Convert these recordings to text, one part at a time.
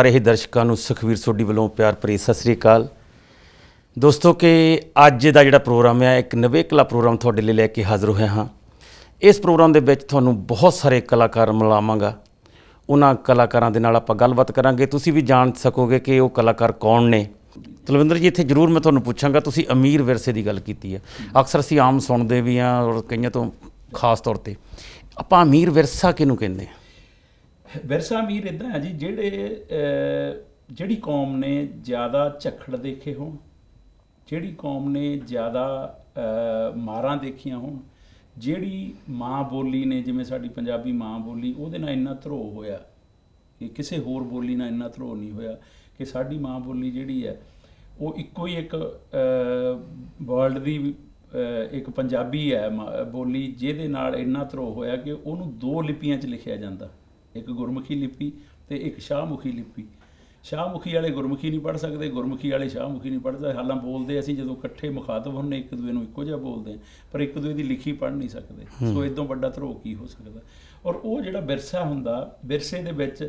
ਸਾਰੇ ਹੀ ਦਰਸ਼ਕਾਂ ਨੂੰ ਸੁਖਵੀਰ ਸੋਢੀ ਵੱਲੋਂ ਪਿਆਰ ਭਰੀ ਸਤਿ ਸ੍ਰੀ ਅਕਾਲ ਦੋਸਤੋ ਕਿ ਅੱਜ ਦਾ ਜਿਹੜਾ ਪ੍ਰੋਗਰਾਮ ਹੈ ਇੱਕ ਨਵੇਂ ਕਲਾ ਪ੍ਰੋਗਰਾਮ ਤੁਹਾਡੇ ਲਈ ਲੈ ਕੇ ਹਾਜ਼ਰ ਹੋਇਆ ਹਾਂ ਇਸ ਪ੍ਰੋਗਰਾਮ ਦੇ ਵਿੱਚ ਤੁਹਾਨੂੰ ਬਹੁਤ ਸਾਰੇ ਕਲਾਕਾਰ ਮਿਲਾਵਾਂਗਾ ਉਹਨਾਂ ਕਲਾਕਾਰਾਂ ਦੇ ਨਾਲ ਆਪਾਂ ਗੱਲਬਾਤ ਕਰਾਂਗੇ ਤੁਸੀਂ ਵੀ ਜਾਣ ਸਕੋਗੇ ਕਿ ਉਹ ਕਲਾਕਾਰ ਕੌਣ ਨੇ ਤਲਵਿੰਦਰ ਜੀ ਇੱਥੇ ਜ਼ਰੂਰ ਮੈਂ ਤੁਹਾਨੂੰ ਪੁੱਛਾਂਗਾ ਤੁਸੀਂ ਅਮੀਰ ਵਿਰਸੇ ਦੀ ਗੱਲ ਕੀਤੀ ਹੈ ਅਕਸਰ ਅਸੀਂ ਆਮ ਸੁਣਦੇ ਵੀ ਆ ਔਰ ਕਈਆਂ ਤੋਂ ਖਾਸ ਤੌਰ ਤੇ ਆਪਾਂ ਅਮੀਰ ਵਿਰਸਾ ਕਿਹਨੂੰ ਕਹਿੰਦੇ ਆ ਵਿਰਸਾ ਮੀਰ ਇਦਾਂ ਹੈ ਜੀ ਜਿਹੜੇ ਜਿਹੜੀ ਕੌਮ ਨੇ ਜ਼ਿਆਦਾ ਝਖੜ ਦੇਖੇ ਹੋਣ ਜਿਹੜੀ ਕੌਮ ਨੇ ਜ਼ਿਆਦਾ ਮਾਰਾਂ ਦੇਖੀਆਂ ਹੋਣ ਜਿਹੜੀ ਮਾਂ ਬੋਲੀ ਨੇ ਜਿਵੇਂ ਸਾਡੀ ਪੰਜਾਬੀ ਮਾਂ ਬੋਲੀ ਉਹਦੇ ਨਾਲ ਇੰਨਾ ਧਰੋ ਹੋਇਆ ਕਿ ਕਿਸੇ ਹੋਰ ਬੋਲੀ ਨਾਲ ਇੰਨਾ ਧਰੋ ਨਹੀਂ ਹੋਇਆ ਕਿ ਸਾਡੀ ਮਾਂ ਬੋਲੀ ਜਿਹੜੀ ਹੈ ਉਹ ਇੱਕੋ ਹੀ ਇੱਕ ਵਰਲਡ ਦੀ ਇੱਕ ਪੰਜਾਬੀ ਹੈ ਬੋਲੀ ਜਿਹਦੇ ਨਾਲ ਇੰਨਾ ਧਰੋ ਹੋਇਆ ਕਿ ਉਹਨੂੰ ਦੋ ਲਿਪੀਆਂ 'ਚ ਲਿਖਿਆ ਜਾਂਦਾ ਇੱਕ ਗੁਰਮੁਖੀ ਲਿਪੀ ਤੇ ਇੱਕ ਸ਼ਾਹਮੁਖੀ ਲਿਪੀ ਸ਼ਾਹਮੁਖੀ ਵਾਲੇ ਗੁਰਮੁਖੀ ਨਹੀਂ ਪੜ ਸਕਦੇ ਗੁਰਮੁਖੀ ਵਾਲੇ ਸ਼ਾਹਮੁਖੀ ਨਹੀਂ ਪੜ ਸਕਦੇ ਹਾਲਾਂ ਬੋਲਦੇ ਅਸੀਂ ਜਦੋਂ ਇਕੱਠੇ ਮੁਖਾਤਬ ਹੁੰਨੇ ਇੱਕ ਦੂਏ ਨੂੰ ਇੱਕੋ ਜਿਹਾ ਬੋਲਦੇ ਆ ਪਰ ਇੱਕ ਦੂਏ ਦੀ ਲਿਖੀ ਪੜ ਨਹੀਂ ਸਕਦੇ ਸੋ ਇਦੋਂ ਵੱਡਾ ਧਰੋ ਕੀ ਹੋ ਸਕਦਾ ਔਰ ਉਹ ਜਿਹੜਾ ਵਿਰਸਾ ਹੁੰਦਾ ਵਿਰਸੇ ਦੇ ਵਿੱਚ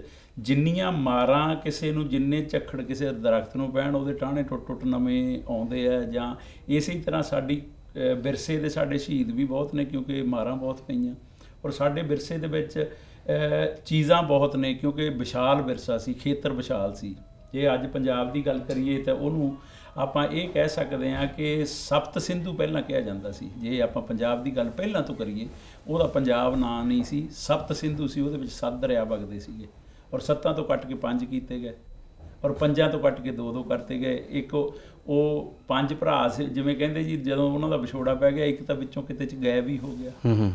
ਜਿੰਨੀਆਂ ਮਾਰਾਂ ਕਿਸੇ ਨੂੰ ਜਿੰਨੇ ਝੱਖੜ ਕਿਸੇ ਦਰਖਤ ਨੂੰ ਪੈਣ ਉਹਦੇ ਟਾਹਣੇ ਟੁੱਟ ਟੁੱਟ ਨਵੇਂ ਆਉਂਦੇ ਆ ਜਾਂ ਇਸੇ ਤਰ੍ਹਾਂ ਸਾਡੀ ਵਿਰਸੇ ਦੇ ਸਾਡੇ ਸ਼ਹੀਦ ਵੀ ਬਹੁਤ ਨੇ ਕਿਉਂਕਿ ਮਾਰਾਂ ਬਹੁਤ ਪਈਆਂ ਔਰ ਸਾਡੇ ਵਿਰਸੇ ਦੇ ਵਿੱਚ ਚੀਜ਼ਾਂ ਬਹੁਤ ਨੇ ਕਿਉਂਕਿ ਵਿਸ਼ਾਲ ਵਿਰਸਾ ਸੀ ਖੇਤਰ ਵਿਸ਼ਾਲ ਸੀ ਜੇ ਅੱਜ ਪੰਜਾਬ ਦੀ ਗੱਲ ਕਰੀਏ ਤਾਂ ਉਹਨੂੰ ਆਪਾਂ ਇਹ ਕਹਿ ਸਕਦੇ ਹਾਂ ਕਿ ਸਪਤ ਸਿੰਧੂ ਪਹਿਲਾਂ ਕਿਹਾ ਜਾਂਦਾ ਸੀ ਜੇ ਆਪਾਂ ਪੰਜਾਬ ਦੀ ਗੱਲ ਪਹਿਲਾਂ ਤੋਂ ਕਰੀਏ ਉਹਦਾ ਪੰਜਾਬ ਨਾਂ ਨਹੀਂ ਸੀ ਸਪਤ ਸਿੰਧੂ ਸੀ ਉਹਦੇ ਵਿੱਚ ਸੱਤ ਦਰਿਆ ਵਗਦੇ ਸੀਗੇ ਔਰ ਸੱਤਾਂ ਤੋਂ ਕੱਟ ਕੇ ਪੰਜ ਕੀਤੇ ਗਏ ਔਰ ਪੰਜਾਂ ਤੋਂ ਕੱਟ ਕੇ ਦੋ ਦੋ ਕਰਤੇ ਗਏ ਇੱਕ ਉਹ ਪੰਜ ਭਰਾ ਜਿਵੇਂ ਕਹਿੰਦੇ ਜੀ ਜਦੋਂ ਉਹਨਾਂ ਦਾ ਵਿਛੋੜਾ ਪੈ ਗਿਆ ਇੱਕ ਤਾਂ ਵਿੱਚੋਂ ਕਿਤੇ ਚ ਗਾਇਬ ਹੀ ਹੋ ਗਿਆ ਹੂੰ ਹੂੰ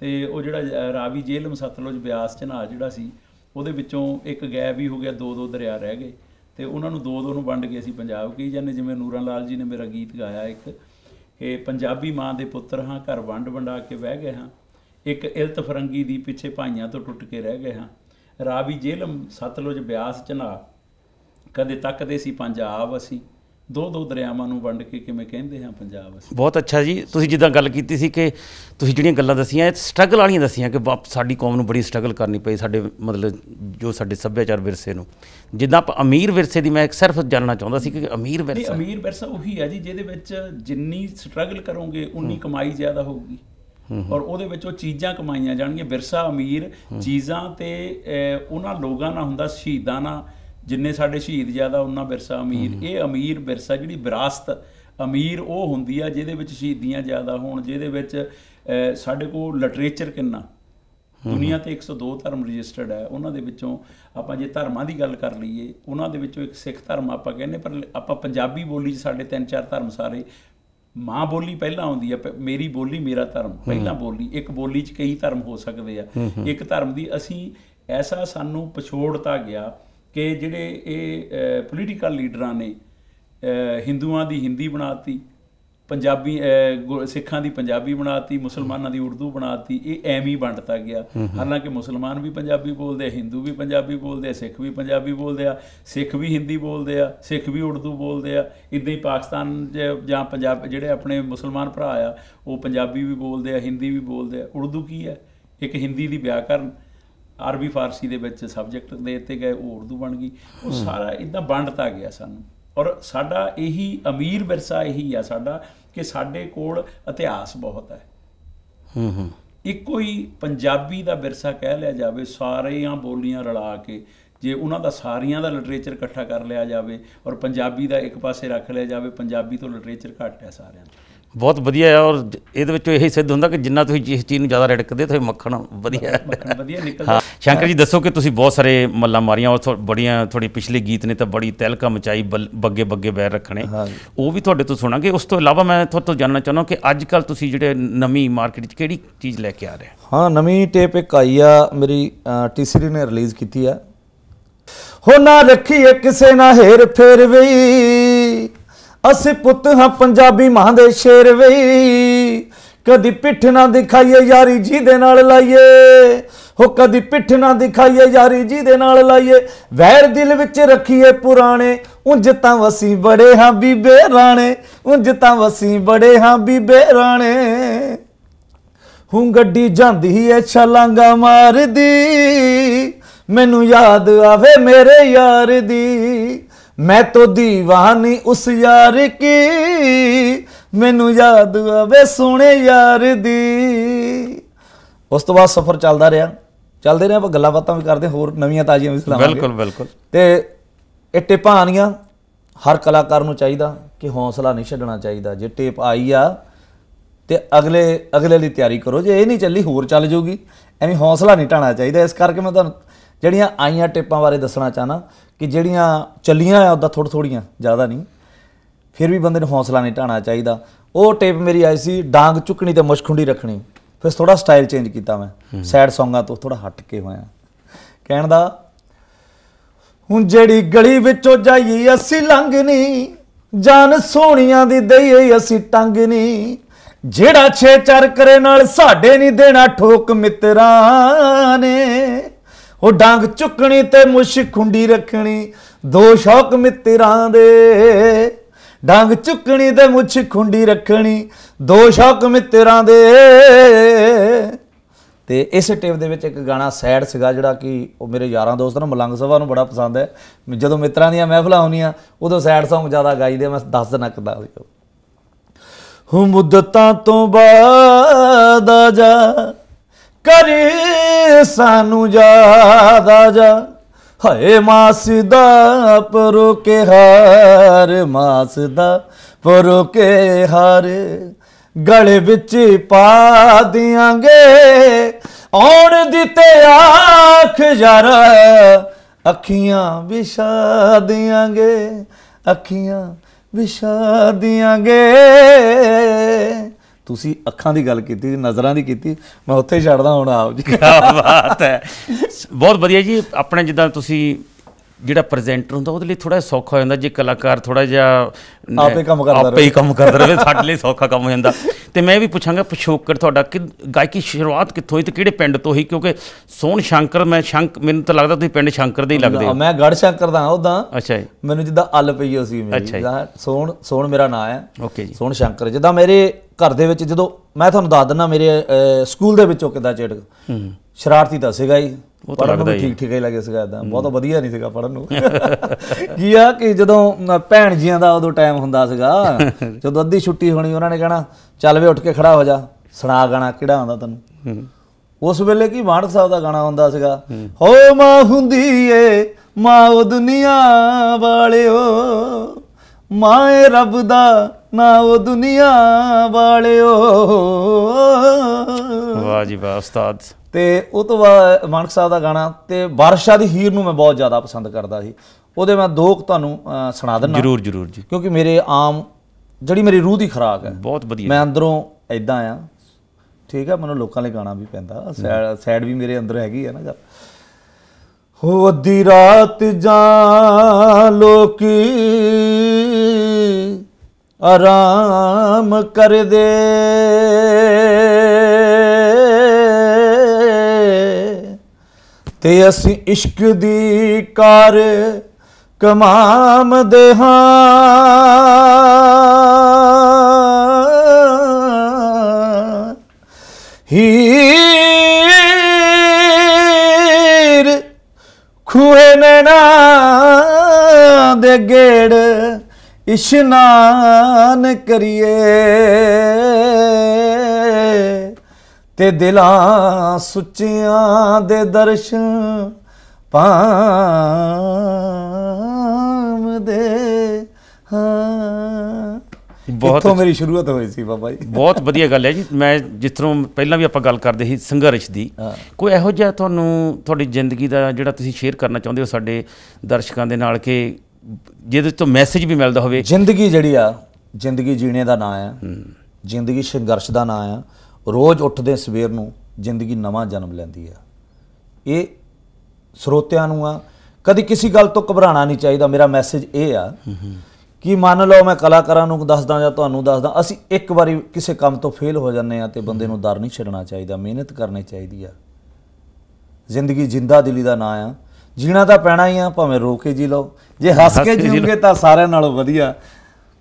ਤੇ ਉਹ ਜਿਹੜਾ ਰਾਵੀ ਜੇਹਲਮ ਸਤਲੁਜ ਬਿਆਸ ਨਾ ਜਿਹੜਾ ਸੀ ਉਹਦੇ ਵਿੱਚੋਂ ਇੱਕ ਗੈਬ ਹੀ ਹੋ ਗਿਆ ਦੋ ਦੋ ਦਰਿਆ ਰਹਿ ਗਏ ਤੇ ਉਹਨਾਂ ਨੂੰ ਦੋ ਦੋ ਨੂੰ ਵੰਡ ਕੇ ਅਸੀਂ ਪੰਜਾਬ ਕੀ ਜਾਂਦੇ ਜਿਵੇਂ ਨੂਰਾਂ ਲਾਲ ਜੀ ਨੇ ਮੇਰਾ ਗੀਤ ਗਾਇਆ ਇੱਕ ਕਿ ਪੰਜਾਬੀ ਮਾਂ ਦੇ ਪੁੱਤਰ ਹਾਂ ਘਰ ਵੰਡ ਵੰਡਾ ਕੇ ਵਹਿ ਗਏ ਹਾਂ ਇੱਕ ਇਲਤ ਫਰੰਗੀ ਦੀ ਪਿੱਛੇ ਭਾਈਆਂ ਤੋਂ ਟੁੱਟ ਕੇ ਰਹਿ ਗਏ ਹਾਂ ਰਾਵੀ ਜੇਲਮ ਸਤਲੁਜ ਬਿਆਸ ਨਾ ਕਦੇ ਤੱਕਦੇ ਸੀ ਪੰਜਾਬ ਅਸੀਂ ਦੋ ਦੋ ਦਰਿਆਵਾਂ ਨੂੰ ਵੰਡ ਕੇ ਕਿਵੇਂ ਕਹਿੰਦੇ ਆ ਪੰਜਾਬ ਅਸੀਂ ਬਹੁਤ ਅੱਛਾ ਜੀ ਤੁਸੀਂ ਜਿੱਦਾਂ ਗੱਲ ਕੀਤੀ ਸੀ ਕਿ ਤੁਸੀਂ ਜਿਹੜੀਆਂ ਗੱਲਾਂ ਦਸੀਆਂ ਇਹ ਸਟਰਗਲ ਵਾਲੀਆਂ ਦਸੀਆਂ ਕਿ ਸਾਡੀ ਕੌਮ ਨੂੰ ਬੜੀ ਸਟਰਗਲ ਕਰਨੀ ਪਈ ਸਾਡੇ ਮਤਲਬ ਜੋ ਸਾਡੇ ਸੱਭਿਆਚਾਰ ਵਿਰਸੇ ਨੂੰ ਜਿੱਦਾਂ ਆਪ ਅਮੀਰ ਵਿਰਸੇ ਦੀ ਮੈਂ ਇੱਕ ਸਿਰਫ ਜਾਨਣਾ ਚਾਹੁੰਦਾ ਸੀ ਕਿ ਅਮੀਰ ਵਿਰਸਾ ਨਹੀਂ ਅਮੀਰ ਵਿਰਸਾ ਉਹੀ ਹੈ ਜੀ ਜਿਹਦੇ ਵਿੱਚ ਜਿੰਨੀ ਸਟਰਗਲ ਕਰੋਗੇ ਉਨੀ ਕਮਾਈ ਜ਼ਿਆਦਾ ਹੋਊਗੀ ਔਰ ਉਹਦੇ ਵਿੱਚ ਉਹ ਚੀਜ਼ਾਂ ਕਮਾਈਆਂ ਜਾਣਗੀਆਂ ਵਿਰਸਾ ਅਮੀਰ ਚੀਜ਼ਾਂ ਤੇ ਉਹਨਾਂ ਲੋਕਾਂ ਨਾਲ ਹੁੰਦਾ ਸ਼ਹੀਦਾਂ ਨਾਲ ਜਿੰਨੇ ਸਾਡੇ ਸ਼ਹੀਦ ਜਿਆਦਾ ਉਹਨਾਂ ਵਿਰਸਾ ਅਮੀਰ ਇਹ ਅਮੀਰ ਵਿਰਸਾ ਜਿਹੜੀ ਵਿਰਾਸਤ ਅਮੀਰ ਉਹ ਹੁੰਦੀ ਆ ਜਿਹਦੇ ਵਿੱਚ ਸ਼ਹੀਦੀਆਂ ਜਿਆਦਾ ਹੋਣ ਜਿਹਦੇ ਵਿੱਚ ਸਾਡੇ ਕੋਲ ਲਿਟਰੇਚਰ ਕਿੰਨਾ ਦੁਨੀਆ ਤੇ 102 ਧਰਮ ਰਜਿਸਟਰਡ ਹੈ ਉਹਨਾਂ ਦੇ ਵਿੱਚੋਂ ਆਪਾਂ ਜੇ ਧਰਮਾਂ ਦੀ ਗੱਲ ਕਰ ਲਈਏ ਉਹਨਾਂ ਦੇ ਵਿੱਚੋਂ ਇੱਕ ਸਿੱਖ ਧਰਮ ਆਪਾਂ ਕਹਿੰਦੇ ਪਰ ਆਪਾਂ ਪੰਜਾਬੀ ਬੋਲੀ 'ਚ ਸਾਡੇ ਤਿੰਨ ਚਾਰ ਧਰਮ ਸਾਰੇ ਮਾਂ ਬੋਲੀ ਪਹਿਲਾਂ ਆਉਂਦੀ ਆ ਮੇਰੀ ਬੋਲੀ ਮੇਰਾ ਧਰਮ ਪਹਿਲਾਂ ਬੋਲੀ ਇੱਕ ਬੋਲੀ 'ਚ ਕਈ ਧਰਮ ਹੋ ਸਕਦੇ ਆ ਇੱਕ ਧਰਮ ਦੀ ਅਸੀਂ ਐਸਾ ਸਾਨੂੰ ਪਛੋੜਤਾ ਗਿਆ ਕਿ ਜਿਹੜੇ ਇਹ ਪੋਲੀਟੀਕਲ ਲੀਡਰਾਂ ਨੇ ਹਿੰਦੂਆਂ ਦੀ ਹਿੰਦੀ ਬਣਾਤੀ ਪੰਜਾਬੀ ਸਿੱਖਾਂ ਦੀ ਪੰਜਾਬੀ ਬਣਾਤੀ ਮੁਸਲਮਾਨਾਂ ਦੀ ਉਰਦੂ ਬਣਾਤੀ ਇਹ ਐਵੇਂ ਹੀ ਵੰਡਤਾ ਗਿਆ ਹਾਲਾਂਕਿ ਮੁਸਲਮਾਨ ਵੀ ਪੰਜਾਬੀ ਬੋਲਦੇ ਆ ਹਿੰਦੂ ਵੀ ਪੰਜਾਬੀ ਬੋਲਦੇ ਆ ਸਿੱਖ ਵੀ ਪੰਜਾਬੀ ਬੋਲਦੇ ਆ ਸਿੱਖ ਵੀ ਹਿੰਦੀ ਬੋਲਦੇ ਆ ਸਿੱਖ ਵੀ ਉਰਦੂ ਬੋਲਦੇ ਆ ਇਦਾਂ ਹੀ ਪਾਕਿਸਤਾਨ ਜਾਂ ਪੰਜਾਬ ਜਿਹੜੇ ਆਪਣੇ ਮੁਸਲਮਾਨ ਭਰਾ ਆ ਉਹ ਪੰਜਾਬੀ ਵੀ ਬੋਲਦੇ ਆ ਹਿੰਦੀ ਵੀ ਬੋਲਦੇ ਆ ਉਰਦੂ ਕੀ ਹੈ ਇੱਕ ਹਿੰਦੀ ਦੀ ਵਿਆਕਰਨ ਅਰਬੀ ਫਾਰਸੀ ਦੇ ਵਿੱਚ ਸਬਜੈਕਟ ਦੇ ਦਿੱਤੇ ਗਏ ਉਹ ਉਰਦੂ ਬਣ ਗਈ ਉਹ ਸਾਰਾ ਇਦਾਂ ਵੰਡਤਾ ਗਿਆ ਸਾਨੂੰ ਔਰ ਸਾਡਾ ਇਹੀ ਅਮੀਰ ਵਿਰਸਾ ਇਹੀ ਆ ਸਾਡਾ ਕਿ ਸਾਡੇ ਕੋਲ ਇਤਿਹਾਸ ਬਹੁਤ ਹੈ ਹੂੰ ਹੂੰ ਇੱਕੋ ਹੀ ਪੰਜਾਬੀ ਦਾ ਵਿਰਸਾ ਕਹਿ ਲਿਆ ਜਾਵੇ ਸਾਰੀਆਂ ਬੋਲੀਆਂ ਰਲਾ ਕੇ ਜੇ ਉਹਨਾਂ ਦਾ ਸਾਰੀਆਂ ਦਾ ਲਿਟਰੇਚਰ ਇਕੱਠਾ ਕਰ ਲਿਆ ਜਾਵੇ ਔਰ ਪੰਜਾਬੀ ਦਾ ਇੱਕ ਪਾਸੇ ਰੱਖ ਲਿਆ ਜਾਵੇ ਪੰਜਾਬੀ ਤੋਂ ਲਿਟਰੇਚਰ ਘਟਿਆ ਹੈ ਸਾਰਿਆਂ ਦਾ ਬਹੁਤ ਵਧੀਆ ਹੈ ਔਰ ਇਹਦੇ ਵਿੱਚੋਂ ਇਹ ਸਿੱਧ ਹੁੰਦਾ ਕਿ ਜਿੰਨਾ ਤੁਸੀਂ ਇਸ ਚੀਜ਼ ਨੂੰ ਜ਼ਿਆਦਾ ਰੜਕਦੇ ਹੋ ਤੇ ਮੱਖਣ ਵਧੀਆ ਵਧੀਆ ਨਿਕਲਦਾ ਸ਼ੰਕਰ ਜੀ ਦੱਸੋ ਕਿ ਤੁਸੀਂ ਬਹੁਤ ਸਾਰੇ ਮੱਲਾ ਮਾਰੀਆਂ ਔਰ ਬੜੀਆਂ ਤੁਹਾਡੀ ਪਿਛਲੇ ਗੀਤ ਨੇ ਤਾਂ ਬੜੀ ਤਹਿਲਕਾ ਮਚਾਈ ਬੱਗੇ ਬੱਗੇ ਬੈਰ ਰੱਖਣੇ ਉਹ ਵੀ ਤੁਹਾਡੇ ਤੋਂ ਸੁਣਾਂਗੇ ਉਸ ਤੋਂ ਇਲਾਵਾ ਮੈਂ ਤੁਹਾਡੇ ਤੋਂ ਜਾਣਨਾ ਚਾਹੁੰਦਾ ਕਿ ਅੱਜ ਕੱਲ ਤੁਸੀਂ ਜਿਹੜੇ ਨਵੀਂ ਮਾਰਕੀਟ 'ਚ ਕਿਹੜੀ ਚੀਜ਼ ਲੈ ਕੇ ਆ ਰਹੇ ਹਾਂ ਨਵੀਂ ਟੇਪ ਇੱਕ ਆਈ ਆ ਮੇਰੀ ਟੀਸੀਰੀ ਨੇ ਰਿਲੀਜ਼ ਕੀਤੀ ਆ ਹੋ ਨਾ ਰੱਖੀਏ ਕਿਸੇ ਨਾ ਹੇਰ ਫੇਰ ਵੀ ਅਸੀਂ ਪੁੱਤ ਹਾਂ ਪੰਜਾਬੀ ਮਾਂ ਦੇ ਸ਼ੇਰ ਵੇ ਕਦੀ ਪਿੱਠ ਨਾ ਦਿਖਾਈਏ ਯਾਰੀ ਜੀ ਦੇ ਨਾਲ ਲਾਈਏ ਹੋ ਕਦੀ ਪਿੱਠ ਨਾ ਦਿਖਾਈਏ ਯਾਰੀ ਜੀ ਦੇ ਨਾਲ ਲਾਈਏ ਵੈਰ ਦਿਲ ਵਿੱਚ ਰੱਖੀਏ ਪੁਰਾਣੇ ਉੰਜ ਤਾਂ ਵਸੀ ਬੜੇ ਹਾਂ ਬੀਬੇ ਰਾਣੇ ਉੰਜ ਤਾਂ ਵਸੀ ਬੜੇ ਹਾਂ ਬੀਬੇ ਰਾਣੇ ਹੂੰ ਗੱਡੀ ਜਾਂਦੀ ਐ ਛਲਾਂਗਾ ਮਾਰਦੀ ਮੈਨੂੰ ਯਾਦ ਆਵੇ ਮੇਰੇ ਯਾਰ ਦੀ ਮੈਂ ਤੋ دیਵਾਨੀ ਉਸ ਯਾਰ ਕੀ ਮੈਨੂੰ ਯਾਦ ਆਵੇ ਸੋਹਣੇ ਯਾਰ ਦੀ ਉਸ ਤੋਂ ਬਾਅਦ ਸਫ਼ਰ ਚੱਲਦਾ ਰਿਹਾ ਚੱਲਦੇ ਰਹੇ ਆਪਾਂ ਗੱਲਾਂ ਬਾਤਾਂ ਵੀ ਕਰਦੇ ਹੋਰ ਨਵੀਆਂ ਤਾਜ਼ੀਆਂ ਵੀ ਸਲਾਮ ਬਿਲਕੁਲ ਬਿਲਕੁਲ ਤੇ ਇਹ ਟੇਪਾਂ ਆਣੀਆਂ ਹਰ ਕਲਾਕਾਰ ਨੂੰ ਚਾਹੀਦਾ ਕਿ ਹੌਸਲਾ ਨਹੀਂ ਛੱਡਣਾ ਚਾਹੀਦਾ ਜੇ ਟੇਪ ਆਈ ਆ ਤੇ ਅਗਲੇ ਅਗਲੇ ਲਈ ਤਿਆਰੀ ਕਰੋ ਜੇ ਇਹ ਨਹੀਂ ਚੱਲੀ ਹੋਰ ਚੱਲ ਜਾਊਗੀ ਐਵੇਂ ਹੌਸਲਾ ਨਹੀਂ ਟਾਣਾ ਚਾਹੀਦਾ ਇਸ ਕਰਕੇ ਮੈਂ ਤੁਹਾਨੂੰ ਜਿਹੜੀਆਂ ਆਈਆਂ ਟਿਪਾਂ ਬਾਰੇ ਦੱਸਣਾ ਚਾਹਨਾ ਕਿ ਜਿਹੜੀਆਂ ਚੱਲੀਆਂ ਆ ਉਹਦਾ ਥੋੜ ਥੋੜੀਆਂ ਜ਼ਿਆਦਾ ਨਹੀਂ ਫਿਰ ਵੀ ਬੰਦੇ ਨੂੰ ਹੌਸਲਾ ਨਹੀਂ ਢਾਣਾ ਚਾਹੀਦਾ ਉਹ ਟਿਪ ਮੇਰੀ ਆਈ ਸੀ ਡਾਂਗ ਚੁੱਕਣੀ ਤੇ ਮਸ਼ਖੁੰਡੀ ਰੱਖਣੀ ਫਿਰ ਥੋੜਾ ਸਟਾਈਲ ਚੇਂਜ ਕੀਤਾ ਮੈਂ ਸੈਡ ਸੌਂਗਾਂ ਤੋਂ ਥੋੜਾ ਹਟ ਕੇ ਹੋਇਆ ਕਹਿਣ ਦਾ ਹੁਣ ਜਿਹੜੀ ਗਲੀ ਵਿੱਚੋਂ ਜਾਈਏ ਅਸੀਂ ਲੰਘਨੀ ਜਾਨ ਸੋਹਣੀਆਂ ਦੀ ਦਈਏ ਅਸੀਂ ਟੰਗਨੀ ਜਿਹੜਾ ਛੇ ਚਾਰ ਕਰੇ ਨਾਲ ਸਾਡੇ ਨਹੀਂ ਦੇਣਾ ਠੋਕ ਮਿੱਤਰਾਂ ਨੇ ਉਹ ਡਾਂਗ ਚੁੱਕਣੀ ਤੇ ਮੁਸ਼ ਖੁੰਡੀ ਰੱਖਣੀ ਦੋ ਸ਼ੌਕ ਮਿੱਤਰਾਂ ਦੇ ਡਾਂਗ ਚੁੱਕਣੀ ਤੇ ਮੁੱਛ ਖੁੰਡੀ ਰੱਖਣੀ ਦੋ ਸ਼ੌਕ ਮਿੱਤਰਾਂ ਦੇ ਤੇ ਇਸ ਟੇਪ ਦੇ ਵਿੱਚ ਇੱਕ ਗਾਣਾ ਸੈਡ ਸੀਗਾ ਜਿਹੜਾ ਕਿ ਉਹ ਮੇਰੇ ਯਾਰਾਂ ਦੋਸਤਾਂ ਨੂੰ ਮਲੰਗ ਸਭਾ ਨੂੰ ਬੜਾ ਪਸੰਦ ਹੈ ਜਦੋਂ ਮਿੱਤਰਾਂ ਦੀਆਂ ਮਹਿਫਲਾਂ ਹੁੰਦੀਆਂ ਉਦੋਂ ਸੈਡ Song ਜ਼ਿਆਦਾ ਗਾਈਦੇ ਮੈਂ ਦੱਸ ਨੱਕਦਾ ਸੀ ਹੂੰ ਮੁੱਦਤਾਂ ਤੋਂ ਬਾਅਦ ਆ ਜਾ ਕਰੇ ਸਾਨੂੰ ਜਾਦਾ ਜਾ ਹਏ ਮਾਸਦਾ ਪਰੋ ਕੇ ਹਾਰ ਮਾਸਦਾ ਪਰੋ ਕੇ ਹਾਰ ਗਲ ਵਿੱਚ ਪਾ ਦਿਆਂਗੇ ਔਣ ਦਿੱਤੇ ਆਖ ਯਾਰ ਅੱਖੀਆਂ ਵਿਸ਼ਾ ਦਿਆਂਗੇ ਅੱਖੀਆਂ ਵਿਸ਼ਾ ਦਿਆਂਗੇ ਤੁਸੀਂ ਅੱਖਾਂ ਦੀ ਗੱਲ ਕੀਤੀ ਨਜ਼ਰਾਂ ਦੀ ਕੀਤੀ ਮੈਂ ਉੱਥੇ ਛੱਡਦਾ ਹੁਣ ਆਪ ਜੀ ਕੀ ਬਾਤ ਹੈ ਬਹੁਤ ਵਧੀਆ ਜੀ ਆਪਣੇ ਜਿੱਦਾਂ ਤੁਸੀਂ ਜਿਹੜਾ ਪ੍ਰੈਜ਼ੈਂਟਰ ਹੁੰਦਾ ਉਹਦੇ ਲਈ ਥੋੜਾ ਸੌਖਾ ਹੋ ਜਾਂਦਾ ਜੇ ਕਲਾਕਾਰ ਥੋੜਾ ਜਿਹਾ ਆਪੇ ਕੰਮ ਕਰਦਾ ਰਹੇ ਆਪੇ ਹੀ ਕੰਮ ਕਰਦਾ ਰਹੇ ਸਾਡੇ ਲਈ ਸੌਖਾ ਕੰਮ ਹੋ ਜਾਂਦਾ ਤੇ ਮੈਂ ਵੀ ਪੁੱਛਾਂਗਾ ਪਿਛੋਕਰ ਤੁਹਾਡਾ ਕਿ ਗਾਇਕੀ ਸ਼ੁਰੂਆਤ ਕਿੱਥੋਂ ਹੋਈ ਤੇ ਕਿਹੜੇ ਪਿੰਡ ਤੋਂ ਹੋਈ ਕਿਉਂਕਿ ਸੋਹਣ ਸ਼ੰਕਰ ਮੈਂ ਸ਼ੰਕ ਮੈਨੂੰ ਤਾਂ ਲੱਗਦਾ ਤੁਸੀਂ ਪਿੰਡ ਸ਼ੰਕਰ ਦੇ ਹੀ ਲੱਗਦੇ ਹੋ ਮੈਂ ਗੜ ਸ਼ੰਕਰ ਦਾ ਉਦਾਂ ਅੱਛਾ ਜੀ ਮੈਨੂੰ ਜਿੱਦਾਂ ਅੱਲ ਪਈ ਹੋ ਸੀ ਮੇਰੀ ਸੋਹਣ ਸੋਹਣ ਮੇਰਾ ਨਾਮ ਹੈ ਓਕੇ ਜੀ ਸੋਹਣ ਸ਼ੰਕਰ ਜਿੱਦਾਂ ਮੇਰੇ ਘਰ ਦੇ ਵਿੱਚ ਜਦੋਂ ਮੈਂ ਤੁਹਾਨੂੰ ਦੱਸ ਦਿੰਦਾ ਮੇਰੇ ਸਕੂਲ ਦੇ ਵਿੱਚੋਂ ਕਿਦਾਂ ਚੇੜ ਸ਼ਰਾਰਤੀ ਤਾਂ ਸੀਗਾ ਹੀ ਪੜਨ ਨੂੰ ਠੀਕ ਠੀਕ ਹੀ ਲੱਗੇ ਸੀਗਾ ਇਦਾਂ ਬਹੁਤ ਵਧੀਆ ਨਹੀਂ ਸੀਗਾ ਪੜਨ ਨੂੰ ਕੀ ਆ ਕਿ ਜਦੋਂ ਭੈਣ ਜੀਆਂ ਦਾ ਉਦੋਂ ਟਾਈਮ ਹੁੰਦਾ ਸੀਗਾ ਜਦੋਂ ਅੱਧੀ ਛੁੱਟੀ ਹੋਣੀ ਉਹਨਾਂ ਨੇ ਕਹਿਣਾ ਚੱਲ ਵੇ ਉੱਠ ਕੇ ਖੜਾ ਹੋ ਜਾ ਸੁਣਾ ਗਾਣਾ ਕਿਹੜਾ ਆਉਂਦਾ ਤੈਨੂੰ ਉਸ ਵੇਲੇ ਕੀ ਮਾਨਕ ਸਾਹਿਬ ਦਾ ਗਾਣਾ ਹੁੰਦਾ ਸੀਗਾ ਹੋ ਮਾਂ ਹੁੰਦੀ ਏ ਮਾਂ ਉਹ ਦੁਨੀਆ ਵਾਲਿਓ ਮਾਏ ਰੱਬ ਦਾ ਨਾ ਉਹ ਦੁਨੀਆ ਵਾਲਿਓ ਵਾਹ ਜੀ ਵਾਹ ਉਸਤਾਦ ਤੇ ਉਹ ਤੋਂ ਬਾਅਦ ਮਾਨਕ ਸਾਹਿਬ ਦਾ ਗਾਣਾ ਤੇ ਬਾਰਸ਼ਾ ਦੀ ਹੀਰ ਨੂੰ ਮੈਂ ਬਹੁਤ ਜ਼ਿਆਦਾ ਪਸੰਦ ਕਰਦਾ ਸੀ ਉਹਦੇ ਮੈਂ ਦੋ ਤੁਹਾਨੂੰ ਸੁਣਾ ਦਿੰਦਾ ਜਰੂਰ ਜਰੂਰ ਜੀ ਕਿਉਂਕਿ ਮੇਰੇ ਆਮ ਜਿਹੜੀ ਮੇਰੀ ਰੂਹ ਦੀ ਖਰਾਕ ਹੈ ਬਹੁਤ ਵਧੀਆ ਮੈਂ ਅੰਦਰੋਂ ਐਦਾਂ ਆ ਠੀਕ ਹੈ ਮੈਨੂੰ ਲੋਕਾਂ ਲਈ ਗਾਣਾ ਵੀ ਪੈਂਦਾ ਸੈਡ ਵੀ ਮੇਰੇ ਅੰਦਰ ਹੈਗੀ ਹੈ ਨਾ ਗੱਲ ਹੋ ਅੱਧੀ ਰਾਤ ਜਾਂ ਲੋਕੀ ਆਰਾਮ ਕਰ ਦੇ ਤੇ ਅਸੀਂ ਇਸ਼ਕ ਦੀ ਕਾਰ ਕਮਾਮ ਦੇ ਹਾਂ ਹੀਰ ਖੂਹ ਨੈਣਾ ਦੇ ਗੇੜ ਇਸ਼ਨਾਨ ਕਰੀਏ ਤੇ ਦਿਲਾਂ ਸੁੱਚਿਆਂ ਦੇ ਦਰਸ਼ਨ ਪਾਵਦੇ ਹਾਂ ਬਹੁਤ ਮੇਰੀ ਸ਼ੁਰੂਆਤ ਹੋਈ ਸੀ ਬਾਬਾ ਜੀ ਬਹੁਤ ਵਧੀਆ ਗੱਲ ਹੈ ਜੀ ਮੈਂ ਜਿਸ ਤਰ੍ਹਾਂ ਪਹਿਲਾਂ ਵੀ ਆਪਾਂ ਗੱਲ ਕਰਦੇ ਸੀ ਸੰਘਰਸ਼ ਦੀ ਕੋਈ ਇਹੋ ਜਿਹਾ ਤੁਹਾਨੂੰ ਤੁਹਾਡੀ ਜ਼ਿੰਦਗੀ ਦਾ ਜਿਹੜਾ ਤੁਸੀਂ ਸ਼ੇਅਰ ਕਰਨਾ ਚਾਹੁੰਦੇ ਹੋ ਸਾਡੇ ਦਰਸ਼ਕਾਂ ਦੇ ਨਾਲ ਕਿ ਜਿਹਦੇ ਤੋਂ ਮੈਸੇਜ ਵੀ ਮਿਲਦਾ ਹੋਵੇ ਜ਼ਿੰਦਗੀ ਜਿਹੜੀ ਆ ਜ਼ਿੰਦਗੀ ਜੀਣੇ ਦਾ ਨਾਂ ਆ ਜ਼ਿੰਦਗੀ ਸੰਘਰਸ਼ ਦਾ ਨਾਂ ਆ ਰੋਜ਼ ਉੱਠਦੇ ਸਵੇਰ ਨੂੰ ਜ਼ਿੰਦਗੀ ਨਵਾਂ ਜਨਮ ਲੈਂਦੀ ਆ ਇਹ ਸਰੋਤਿਆਂ ਨੂੰ ਆ ਕਦੀ ਕਿਸੇ ਗੱਲ ਤੋਂ ਘਬਰਾਣਾ ਨਹੀਂ ਚਾਹੀਦਾ ਮੇਰਾ ਮੈਸੇਜ ਇਹ ਆ ਕਿ ਮੰਨ ਲਓ ਮੈਂ ਕਲਾਕਾਰਾਂ ਨੂੰ ਦੱਸਦਾ ਜਾਂ ਤੁਹਾਨੂੰ ਦੱਸਦਾ ਅਸੀਂ ਇੱਕ ਵਾਰੀ ਕਿਸੇ ਕੰਮ ਤੋਂ ਫੇਲ ਹੋ ਜਾਂਦੇ ਆ ਤੇ ਬੰਦੇ ਨੂੰ ਦਰ ਨਹੀਂ ਛੱਡਣਾ ਚਾਹੀਦਾ ਮਿਹਨਤ ਕਰਨੀ ਚਾਹੀਦੀ ਆ ਜ਼ਿੰਦਗੀ ਜਿੰਦਾ ਦਿਲੀ ਦਾ ਨਾਂ ਆ ਜੀਣਾ ਤਾਂ ਪੈਣਾ ਹੀ ਆ ਭਾਵੇਂ ਰੋ ਕੇ ਜੀ ਲਓ ਜੇ ਹੱਸ ਕੇ ਜੀਉਂਗੇ ਤਾਂ ਸਾਰਿਆਂ ਨਾਲੋਂ ਵਧੀਆ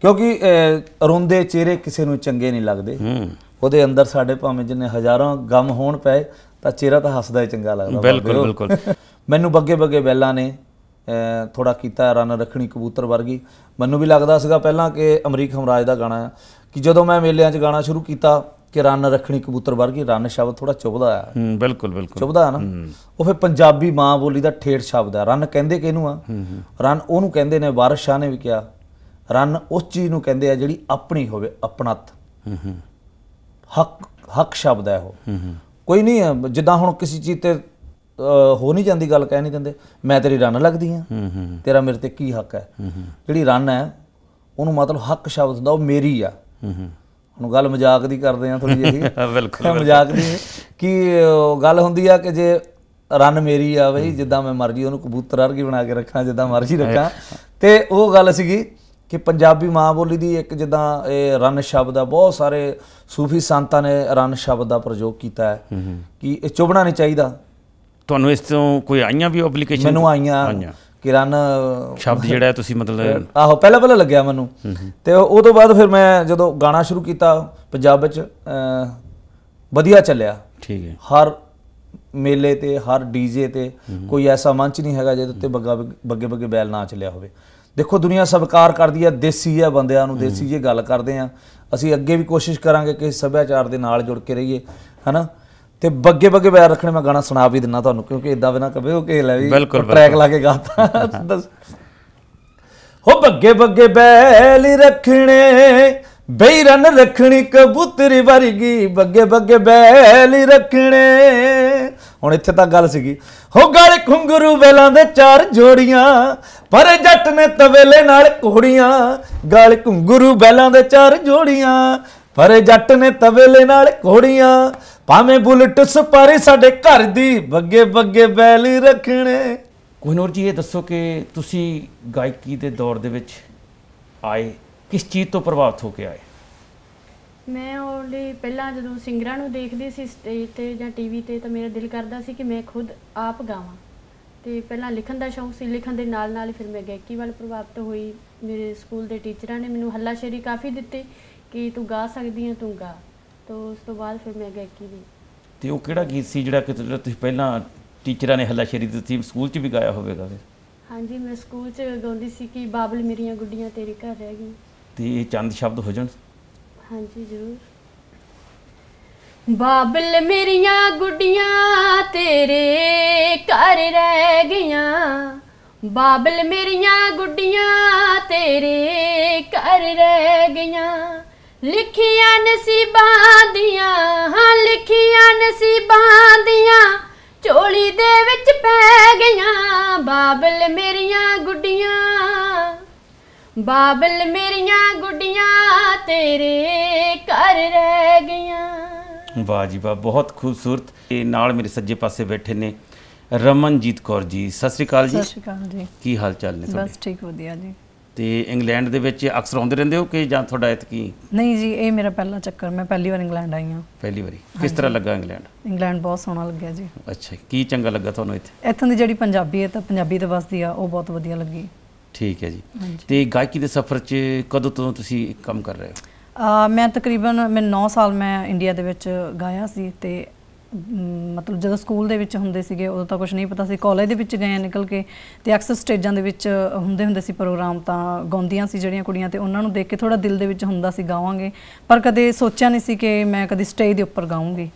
ਕਿਉਂਕਿ ਰੋਂਦੇ ਚਿਹਰੇ ਕਿਸੇ ਨੂੰ ਚੰਗੇ ਨਹੀਂ ਲੱਗਦੇ ਉਹਦੇ ਅੰਦਰ ਸਾਡੇ ਭਾਵੇਂ ਜਿੰਨੇ ਹਜ਼ਾਰਾਂ ਗਮ ਹੋਣ ਪਏ ਤਾਂ ਚਿਹਰਾ ਤਾਂ ਹੱਸਦਾ ਹੀ ਚੰਗਾ ਲੱਗਦਾ ਬਿਲਕੁਲ ਬਿਲਕੁਲ ਮੈਨੂੰ ਬੱਗੇ ਬੱਗੇ ਬੈਲਾਂ ਨੇ ਥੋੜਾ ਕੀਤਾ ਰਨ ਰੱਖਣੀ ਕਬੂਤਰ ਵਰਗੀ ਮੈਨੂੰ ਵੀ ਲੱਗਦਾ ਸੀਗਾ ਪਹਿਲਾਂ ਕਿ ਅਮਰੀਕ ਹਮਰਾਜ ਦਾ ਗਾਣਾ ਕਿ ਜਦੋਂ ਮੈਂ ਮੇਲਿਆਂ 'ਚ ਗਾਣਾ ਸ਼ੁਰੂ ਕੀਤਾ ਕਿ ਰਨ ਰੱਖਣੀ ਕਬੂਤਰ ਵਰਗੀ ਰਨ ਸ਼ਬਦ ਥੋੜਾ ਚੁਬਦਾ ਆ ਹੂੰ ਬਿਲਕੁਲ ਬਿਲਕੁਲ ਚੁਬਦਾ ਹੈ ਨਾ ਉਹ ਫਿਰ ਪੰਜਾਬੀ ਮਾਂ ਬੋਲੀ ਦਾ ਠੇੜ ਸ਼ਬਦ ਆ ਰਨ ਕਹਿੰਦੇ ਕਿਹਨੂੰ ਆ ਰਨ ਉਹਨੂੰ ਕਹਿੰਦੇ ਨੇ ਵਾਰਿਸ ਸ਼ਾਹ ਨੇ ਵੀ ਕਿਹਾ ਰਨ ਉਸ ਚੀਜ਼ ਨੂੰ ਕਹਿੰਦੇ ਆ ਜਿਹੜੀ ਆਪਣੀ ਹੋਵੇ ਆਪਣਤ ਹੂੰ ਹੂੰ ਹੱਕ ਹੱਕ ਸ਼ਬਦ ਹੈ ਉਹ ਹੂੰ ਹੂੰ ਕੋਈ ਨਹੀਂ ਜਿੱਦਾਂ ਹੁਣ ਕਿਸੇ ਚੀਜ਼ ਤੇ ਹੋ ਨਹੀਂ ਜਾਂਦੀ ਗੱਲ ਕਹਿ ਨਹੀਂ ਦਿੰਦੇ ਮੈਂ ਤੇਰੀ ਰਨ ਲੱਗਦੀ ਆ ਤੇਰਾ ਮੇਰੇ ਤੇ ਕੀ ਹੱਕ ਹੈ ਜਿਹੜੀ ਰਨ ਹੈ ਉਹਨੂੰ ਮਤਲਬ ਹੱਕ ਸ਼ਬਦ ਦਾ ਉਹ ਮੇਰੀ ਆ ਹੁਣ ਗੱਲ ਮਜ਼ਾਕ ਦੀ ਕਰਦੇ ਆ ਥੋੜੀ ਜਿਹੀ ਬਿਲਕੁਲ ਮਜ਼ਾਕ ਦੀ ਕਿ ਗੱਲ ਹੁੰਦੀ ਆ ਕਿ ਜੇ ਰਨ ਮੇਰੀ ਆ ਬਈ ਜਿੱਦਾਂ ਮੈਂ ਮਰਜ਼ੀ ਉਹਨੂੰ ਕਬੂਤਰ ਵਰਗੀ ਬਣਾ ਕੇ ਰੱਖਾਂ ਜਿੱਦਾਂ ਮਰਜ਼ੀ ਰੱਖਾਂ ਤੇ ਉਹ ਗੱਲ ਸੀਗੀ ਕਿ ਪੰਜਾਬੀ ਮਾਂ ਬੋਲੀ ਦੀ ਇੱਕ ਜਿੱਦਾਂ ਇਹ ਰਨ ਸ਼ਬਦ ਦਾ ਬਹੁਤ ਸਾਰੇ ਸੂਫੀ ਸੰਤਾਂ ਨੇ ਰਨ ਸ਼ਬਦ ਦਾ ਪ੍ਰਯੋਗ ਕੀਤਾ ਹੈ ਕਿ ਇਹ ਚੁਬਣਾ ਨਹੀਂ ਚਾਹੀਦਾ ਤੁਹਾਨੂੰ ਇਸ ਤੋਂ ਕੋਈ ਆਈਆਂ ਵੀ ਐਪਲੀਕੇਸ਼ਨ ਮੈਨੂੰ ਆਈਆਂ ਕਿਰਨ ਸ਼ਬਦ ਜਿਹੜਾ ਤੁਸੀਂ ਮਤਲਬ ਆਹੋ ਪਹਿਲਾਂ ਪਹਿਲਾਂ ਲੱਗਿਆ ਮੈਨੂੰ ਤੇ ਉਹ ਤੋਂ ਬਾਅਦ ਫਿਰ ਮੈਂ ਜਦੋਂ ਗਾਣਾ ਸ਼ੁਰੂ ਕੀਤਾ ਪੰਜਾਬ ਵਿੱਚ ਵਧੀਆ ਚੱਲਿਆ ਠੀਕ ਹੈ ਹਰ ਮੇਲੇ ਤੇ ਹਰ ਡੀਜੇ ਤੇ ਕੋਈ ਐਸਾ ਮੰਚ ਨਹੀਂ ਹੈਗਾ ਜਿਹਦੇ ਉੱਤੇ ਬੱਗਾ ਬੱਗੇ ਬੱਗੇ ਬੈਲ ਨਾ ਚੱਲਿਆ ਹੋਵੇ ਦੇਖੋ ਦੁਨੀਆ ਸਵਕਾਰ ਕਰਦੀ ਹੈ ਦੇਸੀ ਹੈ ਬੰਦਿਆਂ ਨੂੰ ਦੇਸੀ ਜੇ ਗੱਲ ਕਰਦੇ ਆ ਅਸੀਂ ਅੱਗੇ ਵੀ ਕੋਸ਼ਿਸ਼ ਕਰਾਂਗੇ ਕਿ ਸੱਭਿਆਚਾਰ ਦੇ ਨਾਲ ਜੁੜ ਕੇ ਰਹੀਏ ਹਨਾ ਤੇ ਬੱਗੇ ਬੱਗੇ ਬਿਆਰ ਰੱਖਣੇ ਮੈਂ ਗਾਣਾ ਸੁਣਾ ਵੀ ਦਿੰਨਾ ਤੁਹਾਨੂੰ ਕਿਉਂਕਿ ਇਦਾਂ ਬਿਨਾ ਕਵੇ ਉਹ ਕੇ ਲੈ ਵੀ ਟਰੈਕ ਲਾ ਕੇ ਗਾਤਾ ਹੋ ਬੱਗੇ ਬੱਗੇ ਬੈਲ ਰੱਖਣੇ ਬੇਰਨ ਰੱਖਣੀ ਕਬੂਤਰੀ ਵਰਗੀ ਬੱਗੇ ਬੱਗੇ ਬੈਲ ਰੱਖਣੇ ਹੁਣ ਇੱਥੇ ਤਾਂ ਗੱਲ ਸੀਗੀ ਹੋ ਗਾਲ ਖੁੰਗਰੂ ਵੇਲਾਂ ਦੇ ਚਾਰ ਜੋੜੀਆਂ ਪਰ ਜੱਟ ਨੇ ਤਵੇਲੇ ਨਾਲ ਕੋੜੀਆਂ ਗਾਲ ਖੁੰਗਰੂ ਵੇਲਾਂ ਦੇ ਚਾਰ ਜੋੜੀਆਂ ਪਰ ਜੱਟ ਨੇ ਤਵੇਲੇ ਨਾਲ ਕੋੜੀਆਂ ਭਾਵੇਂ ਬੁਲਟ ਸਪਾਰੇ ਸਾਡੇ ਘਰ ਦੀ ਬੱਗੇ ਬੱਗੇ ਬੈਲ ਰੱਖਣੇ ਕੋਹਨੂਰ ਜੀ ਇਹ ਦੱਸੋ ਕਿ ਤੁਸੀਂ ਗਾਇਕੀ ਦੇ ਦੌਰ ਦੇ ਵਿੱਚ ਆਏ ਕਿਸ ਚੀਜ਼ ਤੋਂ ਪ੍ਰਭਾਵਿਤ ਹੋ ਕੇ ਆਏ ਮੈਂ ਉਹਦੇ ਪਹਿਲਾਂ ਜਦੋਂ ਸਿੰਗਰਾਂ ਨੂੰ ਦੇਖਦੀ ਸੀ ਸਟੇਜ ਤੇ ਜਾਂ ਟੀਵੀ ਤੇ ਤਾਂ ਮੇਰਾ ਦਿਲ ਕਰਦਾ ਸੀ ਕਿ ਮੈਂ ਖੁਦ ਆਪ ਗਾਵਾਂ ਤੇ ਪਹਿਲਾਂ ਲਿਖਣ ਦਾ ਸ਼ੌਂਕ ਸੀ ਲਿਖਣ ਦੇ ਨਾਲ ਨਾਲ ਫਿਰ ਮੈਂ ਗਾਇਕੀ ਵੱਲ ਪ੍ਰਭਾਵਿਤ ਹੋਈ ਮੇਰੇ ਸਕੂਲ ਦੇ ਟੀਚਰਾਂ ਨੇ ਮੈਨੂੰ ਹੱਲਾਸ਼ੇਰੀ ਕਾਫੀ ਦਿੱਤੀ ਕਿ ਤੂੰ ਗਾ ਸਕਦੀ ਹੈ ਤੂੰ ਗਾ ਤੋਂ ਉਸ ਤੋਂ ਬਾਅਦ ਫਿਰ ਮੈਂ ਗਾਇਕੀ ਦੀ ਤੇ ਉਹ ਕਿਹੜਾ ਗੀਤ ਸੀ ਜਿਹੜਾ ਕਿ ਤੁਸੀਂ ਪਹਿਲਾਂ ਟੀਚਰਾਂ ਨੇ ਸ਼ੇਰੀ ਦਿੱਤੀ ਸਕੂਲ 'ਚ ਵੀ ਗਾਇਆ ਹੋਵੇਗਾ ਫਿਰ ਹਾਂਜੀ ਮੈਂ ਸਕੂਲ 'ਚ ਗਾਉਂਦੀ ਸੀ ਕਿ ਬਾਬਲ ਮੇਰੀਆਂ ਗੁੱਡੀਆਂ ਤੇਰੇ ਘਰ ਰਹਿ ਗਈ ਤੇ ਇਹ ਚੰਦ ਸ਼ਬਦ ਹੋ ਜਾਣ ਹਾਂਜੀ ਜ਼ਰੂਰ ਬਾਬਲ ਮੇਰੀਆਂ ਗੁੱਡੀਆਂ ਤੇਰੇ ਘਰ ਰਹਿ ਗਈਆਂ ਬਾਬਲ ਮੇਰੀਆਂ ਗੁੱਡੀਆਂ ਤੇਰੇ ਘਰ ਰਹਿ ਗਈਆਂ ਲਿਖੀਆਂ ਨਸੀਬਾਂ ਦੀਆਂ ਹਾਂ ਲਿਖੀਆਂ ਨਸੀਬਾਂ ਦੀਆਂ ਝੋਲੀ ਦੇ ਵਿੱਚ ਪੈ ਗਈਆਂ ਬਾਬਲ ਮੇਰੀਆਂ ਗੁੱਡੀਆਂ ਬਾਬਲ ਮੇਰੀਆਂ ਗੁੱਡੀਆਂ ਤੇਰੇ ਘਰ ਰਹਿ ਗਈਆਂ ਵਾਹ ਜੀ ਵਾਹ ਬਹੁਤ ਖੂਬਸੂਰਤ ਇਹ ਨਾਲ ਮੇਰੇ ਸੱਜੇ ਪਾਸੇ ਬੈਠੇ ਨੇ ਰਮਨਜੀਤ ਕੌਰ ਜੀ ਸਤਿ ਸ੍ਰੀ ਅਕਾਲ ਜੀ ਸਤਿ ਸ੍ਰੀ ਅਕਾਲ ਜੀ ਕੀ ਹਾਲ ਚਾਲ ਨੇ ਤੁਹਾਡੇ ਬਸ ਠੀਕ ਵਧੀਆ ਜੀ ਤੇ ਇੰਗਲੈਂਡ ਦੇ ਵਿੱਚ ਅਕਸਰ ਆਉਂਦੇ ਰਹਿੰਦੇ ਹੋ ਕਿ ਜਾਂ ਤੁਹਾਡਾ ਕੀ ਨਹੀਂ ਜੀ ਇਹ ਮੇਰਾ ਪਹਿਲਾ ਚੱਕਰ ਮੈਂ ਪਹਿਲੀ ਵਾਰ ਇੰਗਲੈਂਡ ਆਈ ਹਾਂ ਪਹਿਲੀ ਵਾਰੀ ਕਿਸ ਤਰ੍ਹਾਂ ਲੱਗਾ ਇੰਗਲੈਂਡ ਇੰਗਲੈਂਡ ਬਹੁਤ ਸੋਹਣਾ ਲੱਗਿਆ ਜੀ ਅੱਛਾ ਕੀ ਚੰਗਾ ਲੱਗਾ ਤੁਹਾਨੂੰ ਇੱਥੇ ਇੱਥੋਂ ਦੀ ਜਿਹੜੀ ਪੰਜਾਬੀ ਹੈ ਤਾਂ ਪੰਜਾਬੀ ਤਾਂ ਵਸਦੀ ਆ ਉਹ ਬਹੁਤ ਵਧੀਆ ਲੱਗੀ ਠੀਕ ਹੈ ਜੀ ਤੇ ਗਾਇਕੀ ਦੇ ਸਫ਼ਰ 'ਚ ਕਦੋਂ ਤੋਂ ਤੁਸੀਂ ਕੰਮ ਕਰ ਰਹੇ ਹੋ ਮੈਂ ਤਕਰੀਬਨ ਮੈਂ 9 ਸਾਲ ਮੈਂ ਇੰਡੀਆ ਦੇ ਵਿੱਚ ਗਾਇਆ ਸੀ ਤੇ ਮਤਲਬ ਜਦੋਂ ਸਕੂਲ ਦੇ ਵਿੱਚ ਹੁੰਦੇ ਸੀਗੇ ਉਦੋਂ ਤਾਂ ਕੁਝ ਨਹੀਂ ਪਤਾ ਸੀ ਕਾਲਜ ਦੇ ਵਿੱਚ ਗਏ ਨਿਕਲ ਕੇ ਤੇ ਅਕਸਰ ਸਟੇਜਾਂ ਦੇ ਵਿੱਚ ਹੁੰਦੇ ਹੁੰਦੇ ਸੀ ਪ੍ਰੋਗਰਾਮ ਤਾਂ ਗਾਉਂਦੀਆਂ ਸੀ ਜਿਹੜੀਆਂ ਕੁੜੀਆਂ ਤੇ ਉਹਨਾਂ ਨੂੰ ਦੇਖ ਕੇ ਥੋੜਾ ਦਿਲ ਦੇ ਵਿੱਚ ਹੁੰਦਾ ਸੀ ਗਾਵਾਂਗੇ ਪਰ ਕਦੇ ਸੋਚਿਆ ਨਹੀਂ ਸੀ ਕਿ ਮੈਂ ਕਦੀ ਸਟੇਜ ਦੇ ਉੱਪਰ ਗਾਉਂਗੀ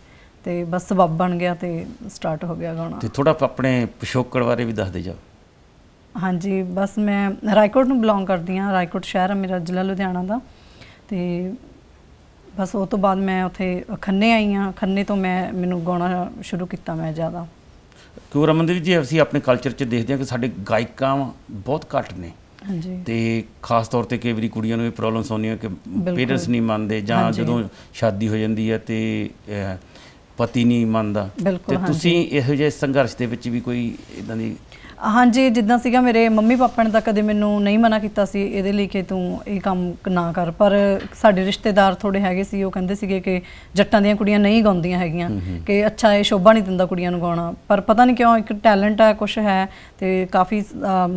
ਤੇ ਬਸ ਸਬਬ ਬਣ ਗਿਆ ਤੇ ਸਟਾਰਟ ਹੋ ਗਿਆ ਗਾਉਣਾ ਤੇ ਥੋੜਾ ਆਪਣੇ ਪਿਸ਼ੋਕੜ ਬਾਰੇ ਵੀ ਦੱਸ ਦੇ ਜਾ ਹਾਂਜੀ ਬਸ ਮੈਂ ਰਾਏਕੋਟ ਨੂੰ ਬਿਲੋਂਗ ਕਰਦੀ ਹਾਂ ਰਾਏਕੋਟ ਸ਼ਹਿਰ ਹੈ ਮੇਰਾ ਜ਼ਿਲ੍ਹਾ ਲੁਧਿਆਣਾ ਦਾ ਤੇ ਬਸ ਉਹ ਤੋਂ ਬਾਅਦ ਮੈਂ ਉੱਥੇ ਖੰਨੇ ਆਈ ਆ ਖੰਨੇ ਤੋਂ ਮੈਂ ਮੈਨੂੰ ਗਾਉਣਾ ਸ਼ੁਰੂ ਕੀਤਾ ਮੈਂ ਜ਼ਿਆਦਾ ਕਿਉਂ ਰਮਨਦੀਪ ਜੀ ਅਸੀਂ ਆਪਣੇ ਕਲਚਰ 'ਚ ਦੇਖਦੇ ਹਾਂ ਕਿ ਸਾਡੇ ਗਾਇਕਾਂ ਬਹੁਤ ਘੱਟ ਨੇ ਹਾਂਜੀ ਤੇ ਖਾਸ ਤੌਰ ਤੇ ਕਈ ਵਾਰੀ ਕੁੜੀਆਂ ਨੂੰ ਇਹ ਪ੍ਰੋਬਲਮਸ ਆਉਂਦੀਆਂ ਕਿ ਪੇਰੈਂਟਸ ਨਹੀਂ ਮੰਨਦੇ ਜਾਂ ਜਦੋਂ ਸ਼ਾਦੀ ਹੋ ਜਾਂਦੀ ਹੈ ਤੇ ਪਤੀ ਨਹੀਂ ਮੰਨਦਾ ਤੇ ਤੁਸੀਂ ਇਹੋ ਜਿਹੇ ਸੰਘਰਸ਼ ਦੇ ਵਿੱਚ ਵੀ ਕੋਈ ਇਦਾਂ ਦੀ ਹਾਂਜੀ ਜਿੱਦਾਂ ਸੀਗਾ ਮੇਰੇ ਮੰਮੀ ਪਾਪਾ ਨੇ ਤਾਂ ਕਦੇ ਮੈਨੂੰ ਨਹੀਂ ਮਨਾ ਕੀਤਾ ਸੀ ਇਹਦੇ ਲਈ ਕਿ ਤੂੰ ਇਹ ਕੰਮ ਨਾ ਕਰ ਪਰ ਸਾਡੇ ਰਿਸ਼ਤੇਦਾਰ ਥੋੜੇ ਹੈਗੇ ਸੀ ਉਹ ਕਹਿੰਦੇ ਸੀਗੇ ਕਿ ਜੱਟਾਂ ਦੀਆਂ ਕੁੜੀਆਂ ਨਹੀਂ ਗਾਉਂਦੀਆਂ ਹੈਗੀਆਂ ਕਿ ਅੱਛਾ ਇਹ ਸ਼ੋਭਾ ਨਹੀਂ ਦਿੰਦਾ ਕੁੜੀਆਂ ਨੂੰ ਗਾਉਣਾ ਪਰ ਪਤਾ ਨਹੀਂ ਕਿਉਂ ਇੱਕ ਟੈਲੈਂਟ ਹੈ ਕੁਝ ਹੈ ਤੇ ਕਾਫੀ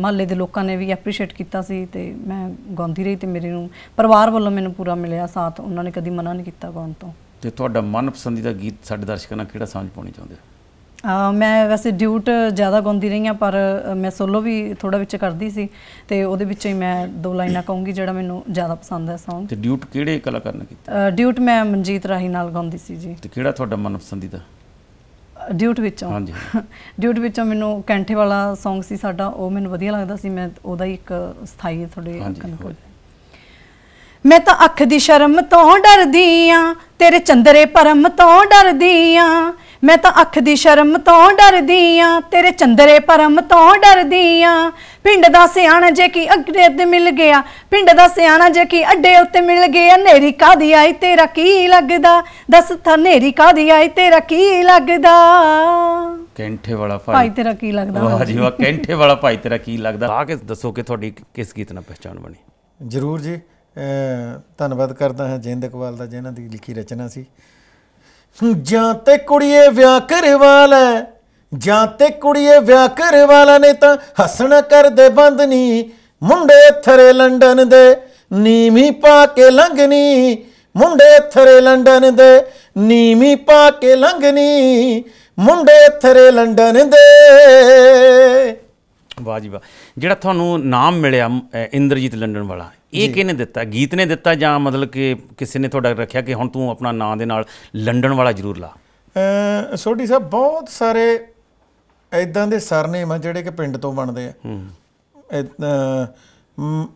ਮਹੱਲੇ ਦੇ ਲੋਕਾਂ ਨੇ ਵੀ ਐਪਰੀਸ਼ੀਏਟ ਕੀਤਾ ਸੀ ਤੇ ਮੈਂ ਗਾਉਂਦੀ ਰਹੀ ਤੇ ਮੇਰੇ ਨੂੰ ਪਰਿਵਾਰ ਵੱਲੋਂ ਮੈਨੂੰ ਪੂਰਾ ਮਿਲਿਆ ਸਾਥ ਉਹਨਾਂ ਨੇ ਕਦੀ ਮਨਾ ਨਹੀਂ ਕੀਤਾ ਗਾਉਣ ਤੋਂ ਤੇ ਤੁਹਾਡਾ ਮਨਪਸੰਦੀਦਾ ਗੀਤ ਸਾਡੇ ਦਰਸ਼ਕਾਂ ਨਾਲ ਕਿਹੜਾ ਸਾਂਝ ਪਾਉਣੀ ਚਾਹੁੰਦੇ ਹੋ ਮੈਂ ਵੈਸੇ ਡਿਊਟ ਜ਼ਿਆਦਾ ਗਾਉਂਦੀ ਰਹੀ ਆ ਪਰ ਮੈਂ ਸੋਲੋ ਵੀ ਥੋੜਾ ਵਿੱਚ ਕਰਦੀ ਸੀ ਤੇ ਉਹਦੇ ਵਿੱਚ ਹੀ ਮੈਂ ਦੋ ਲਾਈਨਾਂ ਕਹੂੰਗੀ ਜਿਹੜਾ ਮੈਨੂੰ ਜ਼ਿਆਦਾ ਪਸੰਦ ਹੈ Song ਤੇ ਡਿਊਟ ਕਿਹੜੇ ਕਲਾਕਾਰ ਨੇ ਕੀਤਾ ਡਿਊਟ ਮੈਂ ਮਨਜੀਤ ਰਾਹੀ ਨਾਲ ਗਾਉਂਦੀ ਸੀ ਜੀ ਤੇ ਕਿਹੜਾ ਤੁਹਾਡਾ ਮਨਪਸੰਦੀਦਾ ਡਿਊਟ ਵਿੱਚੋਂ ਹਾਂਜੀ ਡਿਊਟ ਵਿੱਚੋਂ ਮੈਨੂੰ ਕੈਂਠੇ ਵਾਲਾ Song ਸੀ ਸਾਡਾ ਉਹ ਮੈਨੂੰ ਵਧੀਆ ਲੱਗਦਾ ਸੀ ਮੈਂ ਉਹਦਾ ਹੀ ਇੱਕ ਸਥਾਈ ਥੋੜੇ ਕੰਨ ਕੋਲ ਮੈਂ ਤਾਂ ਅੱਖ ਦੀ ਸ਼ਰਮ ਤੋਂ ਡਰਦੀ ਆ ਤੇਰੇ ਚੰਦਰੇ ਪਰਮ ਤੋਂ ਡਰਦੀ ਆ ਮੈਂ ਤਾਂ ਅੱਖ ਦੀ ਸ਼ਰਮ ਤੋਂ ਡਰਦੀ ਆ ਤੇਰੇ ਚੰਦਰੇ ਪਰਮ ਤੋਂ ਡਰਦੀ ਆ ਪਿੰਡ ਦਾ ਸਿਆਣਾ ਜੇ ਕੀ ਅੱਡੇ ਤੇ ਮਿਲ ਗਿਆ ਪਿੰਡ ਦਾ ਸਿਆਣਾ ਜੇ ਕੀ ਅੱਡੇ ਉੱਤੇ ਮਿਲ ਗਿਆ ਨੇਰੀ ਕਾਦੀ ਆਈ ਤੇਰਾ ਕੀ ਲੱਗਦਾ ਦੱਸ ਥਾ ਨੇਰੀ ਕਾਦੀ ਆਈ ਤੇਰਾ ਕੀ ਲੱਗਦਾ ਕੈਂਠੇ ਵਾਲਾ ਭਾਈ ਤੇਰਾ ਕੀ ਲੱਗਦਾ ਵਾਹ ਜੀ ਵਾਹ ਕੈਂਠੇ ਵਾਲਾ ਭਾਈ ਤੇਰਾ ਕੀ ਲੱਗਦਾ ਆ ਕੇ ਦੱਸੋ ਕਿ ਤੁਹਾਡੀ ਕਿਸ ਗੀਤ ਨਾਲ ਪਛਾਣ ਬਣੀ ਜਰੂਰ ਜੀ ਧੰਨਵਾਦ ਕਰਦਾ ਹਾਂ ਜਿੰਦ ਦਕਵਾਲ ਦਾ ਜਿਨ੍ਹਾਂ ਦੀ ਲਿਖੀ ਰਚਨਾ ਸੀ ਜਾਂ ਤੇ ਕੁੜੀਏ ਵਿਆਹ ਕਰਵਾਲਾ ਜਾਂ ਤੇ ਕੁੜੀਏ ਵਿਆਹ ਕਰਵਾਲਾ ਨੇ ਤਾਂ ਹੱਸਣਾ ਕਰਦੇ ਬੰਦ ਨਹੀਂ ਮੁੰਡੇ ਥਰੇ ਲੰਡਨ ਦੇ ਨੀਵੀਂ ਪਾ ਕੇ ਲੰਗਨੀ ਮੁੰਡੇ ਥਰੇ ਲੰਡਨ ਦੇ ਨੀਵੀਂ ਪਾ ਕੇ ਲੰਗਨੀ ਮੁੰਡੇ ਥਰੇ ਲੰਡਨ ਦੇ ਵਾਹ ਜੀ ਵਾਹ ਜਿਹੜਾ ਤੁਹਾਨੂੰ ਨਾਮ ਮਿਲਿਆ ਇੰਦਰਜੀਤ ਲੰਡਨ ਵਾਲਾ ਇਹ ਕਿਹਨੇ ਦਿੱਤਾ ਗੀਤ ਨੇ ਦਿੱਤਾ ਜਾਂ ਮਤਲਬ ਕਿ ਕਿਸੇ ਨੇ ਤੁਹਾਡਾ ਰੱਖਿਆ ਕਿ ਹੁਣ ਤੂੰ ਆਪਣਾ ਨਾਂ ਦੇ ਨਾਲ ਲੰਡਨ ਵਾਲਾ ਜ਼ਰੂਰ ਲਾ ਛੋਟੀ ਸਾਹਿਬ ਬਹੁਤ ਸਾਰੇ ਐਦਾਂ ਦੇ ਸਰਨੇਮ ਆ ਜਿਹੜੇ ਕਿ ਪਿੰਡ ਤੋਂ ਬਣਦੇ ਆ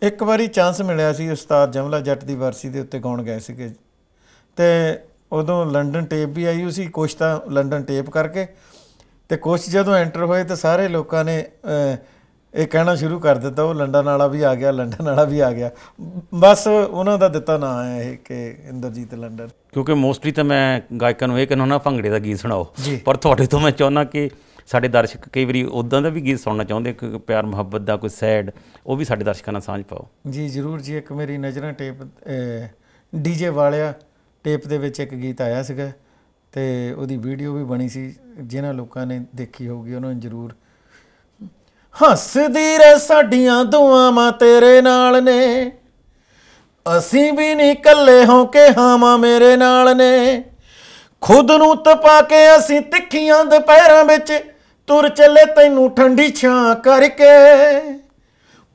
ਇੱਕ ਵਾਰੀ ਚਾਂਸ ਮਿਲਿਆ ਸੀ ਉਸਤਾਦ ਜਮਲਾ ਜੱਟ ਦੀ ਵਰਸੀ ਦੇ ਉੱਤੇ ਗਾਉਣ ਗਏ ਸੀਗੇ ਤੇ ਉਦੋਂ ਲੰਡਨ ਟੇਪ ਵੀ ਆਈ ਸੀ ਕੁਛ ਤਾਂ ਲੰਡਨ ਟੇਪ ਕਰਕੇ ਤੇ ਕੁਛ ਜਦੋਂ ਐਂਟਰ ਹੋਏ ਤਾਂ ਸਾਰੇ ਲੋਕਾਂ ਨੇ ਇਹ ਕਹਿਣਾ ਸ਼ੁਰੂ ਕਰ ਦਿੱਤਾ ਉਹ ਲੰਡਨ ਵਾਲਾ ਵੀ ਆ ਗਿਆ ਲੰਡਨ ਵਾਲਾ ਵੀ ਆ ਗਿਆ ਬਸ ਉਹਨਾਂ ਦਾ ਦਿੱਤਾ ਨਾਂ ਹੈ ਇਹ ਕਿ ਇੰਦਰਜੀਤ ਲੰਡਨ ਕਿਉਂਕਿ ਮੋਸਟਲੀ ਤਾਂ ਮੈਂ ਗਾਇਕਾਂ ਨੂੰ ਇਹ ਕਹਿੰਦਾ ਹਾਂ ਭੰਗੜੇ ਦਾ ਗੀਤ ਸੁਣਾਓ ਪਰ ਤੁਹਾਡੇ ਤੋਂ ਮੈਂ ਚਾਹੁੰਦਾ ਕਿ ਸਾਡੇ ਦਰਸ਼ਕ ਕਈ ਵਾਰੀ ਉਦਾਂ ਦਾ ਵੀ ਗੀਤ ਸੁਣਨਾ ਚਾਹੁੰਦੇ ਕਿ ਪਿਆਰ ਮੁਹੱਬਤ ਦਾ ਕੋਈ ਸੈਡ ਉਹ ਵੀ ਸਾਡੇ ਦਰਸ਼ਕਾਂ ਨਾਲ ਸਾਂਝ ਪਾਓ ਜੀ ਜ਼ਰੂਰ ਜੀ ਇੱਕ ਮੇਰੀ ਨਜ਼ਰਾਂ ਟੇਪ ਡੀਜੇ ਵਾਲਿਆ ਟੇਪ ਦੇ ਵਿੱਚ ਇੱਕ ਗੀਤ ਆਇਆ ਸੀਗਾ ਤੇ ਉਹਦੀ ਵੀਡੀਓ ਵੀ ਬਣੀ ਸੀ ਜਿਨ੍ਹਾਂ ਲੋਕਾਂ ਨੇ ਦੇਖੀ ਹੋਊਗੀ ਉਹਨਾਂ ਨੂੰ ਜ਼ਰੂਰ ਹੱਸਦੀ ਰਹਿ ਸਾਡੀਆਂ ਦੁਆਵਾਂ ਤੇਰੇ ਨਾਲ ਨੇ ਅਸੀਂ ਵੀ ਨਹੀਂ ਇਕੱਲੇ ਹੋ ਕੇ ਹਾਵਾਂ ਮੇਰੇ ਨਾਲ ਨੇ ਖੁਦ ਨੂੰ ਤਪਾ ਕੇ ਅਸੀਂ ਤਿੱਖੀਆਂ ਦੁਪਹਿਰਾਂ ਵਿੱਚ ਤੁਰ ਚੱਲੇ ਤੈਨੂੰ ਠੰਡੀ ਛਾਂ ਕਰਕੇ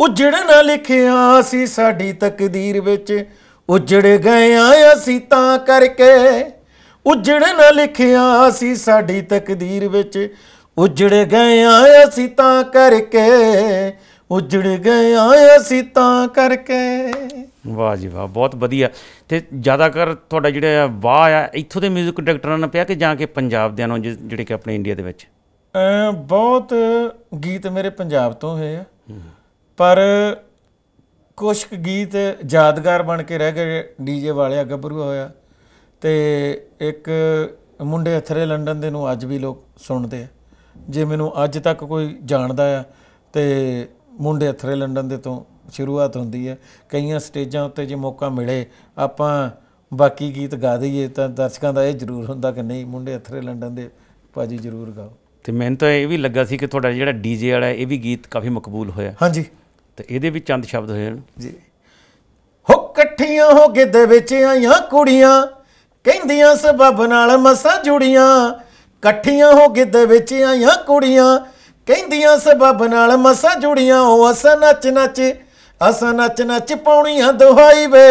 ਉਜੜਨਾ ਲਿਖਿਆ ਸੀ ਸਾਡੀ ਤਕਦੀਰ ਵਿੱਚ ਉਜੜ ਗਏ ਆ ਅਸੀਂ ਤਾਂ ਕਰਕੇ ਉਜੜਨਾ ਲਿਖਿਆ ਸੀ ਸਾਡੀ ਤਕਦੀਰ ਵਿੱਚ ਉਜੜ ਗਏ ਆ ਅਸੀਂ ਤਾਂ ਕਰਕੇ ਉਜੜ ਗਏ ਆ ਅਸੀਂ ਤਾਂ ਕਰਕੇ ਵਾਹ ਜੀ ਵਾਹ ਬਹੁਤ ਵਧੀਆ ਤੇ ਜ਼ਿਆਦਾਤਰ ਤੁਹਾਡਾ ਜਿਹੜਾ ਵਾਹ ਆ ਇੱਥੋਂ ਦੇ 뮤직 ਡਾਇਰੈਕਟਰਾਂ ਨਾਲ ਪਿਆ ਕਿ ਜਾਂ ਕਿ ਪੰਜਾਬ ਦੇ ਨਾਲ ਜਿਹੜੇ ਕਿ ਆਪਣੇ ਇੰਡੀਆ ਦੇ ਵਿੱਚ ਬਹੁਤ ਗੀਤ ਮੇਰੇ ਪੰਜਾਬ ਤੋਂ ਹੋਏ ਆ ਪਰ ਕੁਝ ਗੀਤ ਯਾਦਗਾਰ ਬਣ ਕੇ ਰਹਿ ਗਏ ਡੀਜੇ ਵਾਲਿਆ ਗੱਭਰੂ ਹੋਇਆ ਤੇ ਇੱਕ ਮੁੰਡੇ ਅਥਰੇ ਲੰਡਨ ਦੇ ਨੂੰ ਅੱਜ ਵੀ ਲੋਕ ਸੁਣਦੇ ਆ ਜੇ ਮੈਨੂੰ ਅੱਜ ਤੱਕ ਕੋਈ ਜਾਣਦਾ ਆ ਤੇ ਮੁੰਡੇ ਅਥਰੇ ਲੰਡਨ ਦੇ ਤੋਂ ਸ਼ੁਰੂਆਤ ਹੁੰਦੀ ਹੈ ਕਈਆਂ ਸਟੇਜਾਂ ਉੱਤੇ ਜੇ ਮੌਕਾ ਮਿਲੇ ਆਪਾਂ ਬਾਕੀ ਗੀਤ ਗਾ ਦਈਏ ਤਾਂ ਦਰਸ਼ਕਾਂ ਦਾ ਇਹ ਜ਼ਰੂਰ ਹੁੰਦਾ ਕਿ ਨਹੀਂ ਮੁੰਡੇ ਅਥਰੇ ਲੰਡਨ ਦੇ ਭਾਜੀ ਜ਼ਰੂਰ ਗਾਓ ਤੇ ਮੈਨੂੰ ਤਾਂ ਇਹ ਵੀ ਲੱਗਾ ਸੀ ਕਿ ਤੁਹਾਡਾ ਜਿਹੜਾ ਡੀਜੇ ਵਾਲਾ ਇਹ ਵੀ ਗੀਤ ਕਾਫੀ ਮਕਬੂਲ ਹੋਇਆ ਹਾਂਜੀ ਤੇ ਇਹਦੇ ਵੀ ਚੰਦ ਸ਼ਬਦ ਹੋਏ ਹਨ ਜੀ ਹੋ ਇਕੱਠੀਆਂ ਹੋ ਗਿੱਦੇ ਵਿੱਚ ਆਈਆਂ ਕੁੜੀਆਂ ਕਹਿੰਦੀਆਂ ਸਬਬ ਨਾਲ ਮਸਾਂ ਜੁੜੀਆਂ ਇਕੱਠੀਆਂ ਹੋ ਗਿੱਧ ਵਿੱਚ ਆਈਆਂ ਕੁੜੀਆਂ ਕਹਿੰਦੀਆਂ ਸਬਬ ਨਾਲ ਮਸਾ ਜੁੜੀਆਂ ਉਹ ਅਸਾਂ ਨੱਚ ਨੱਚ ਅਸਾਂ ਨੱਚ ਨੱਚ ਪਾਉਣੀਆਂ ਦੁਹਾਈ ਵੇ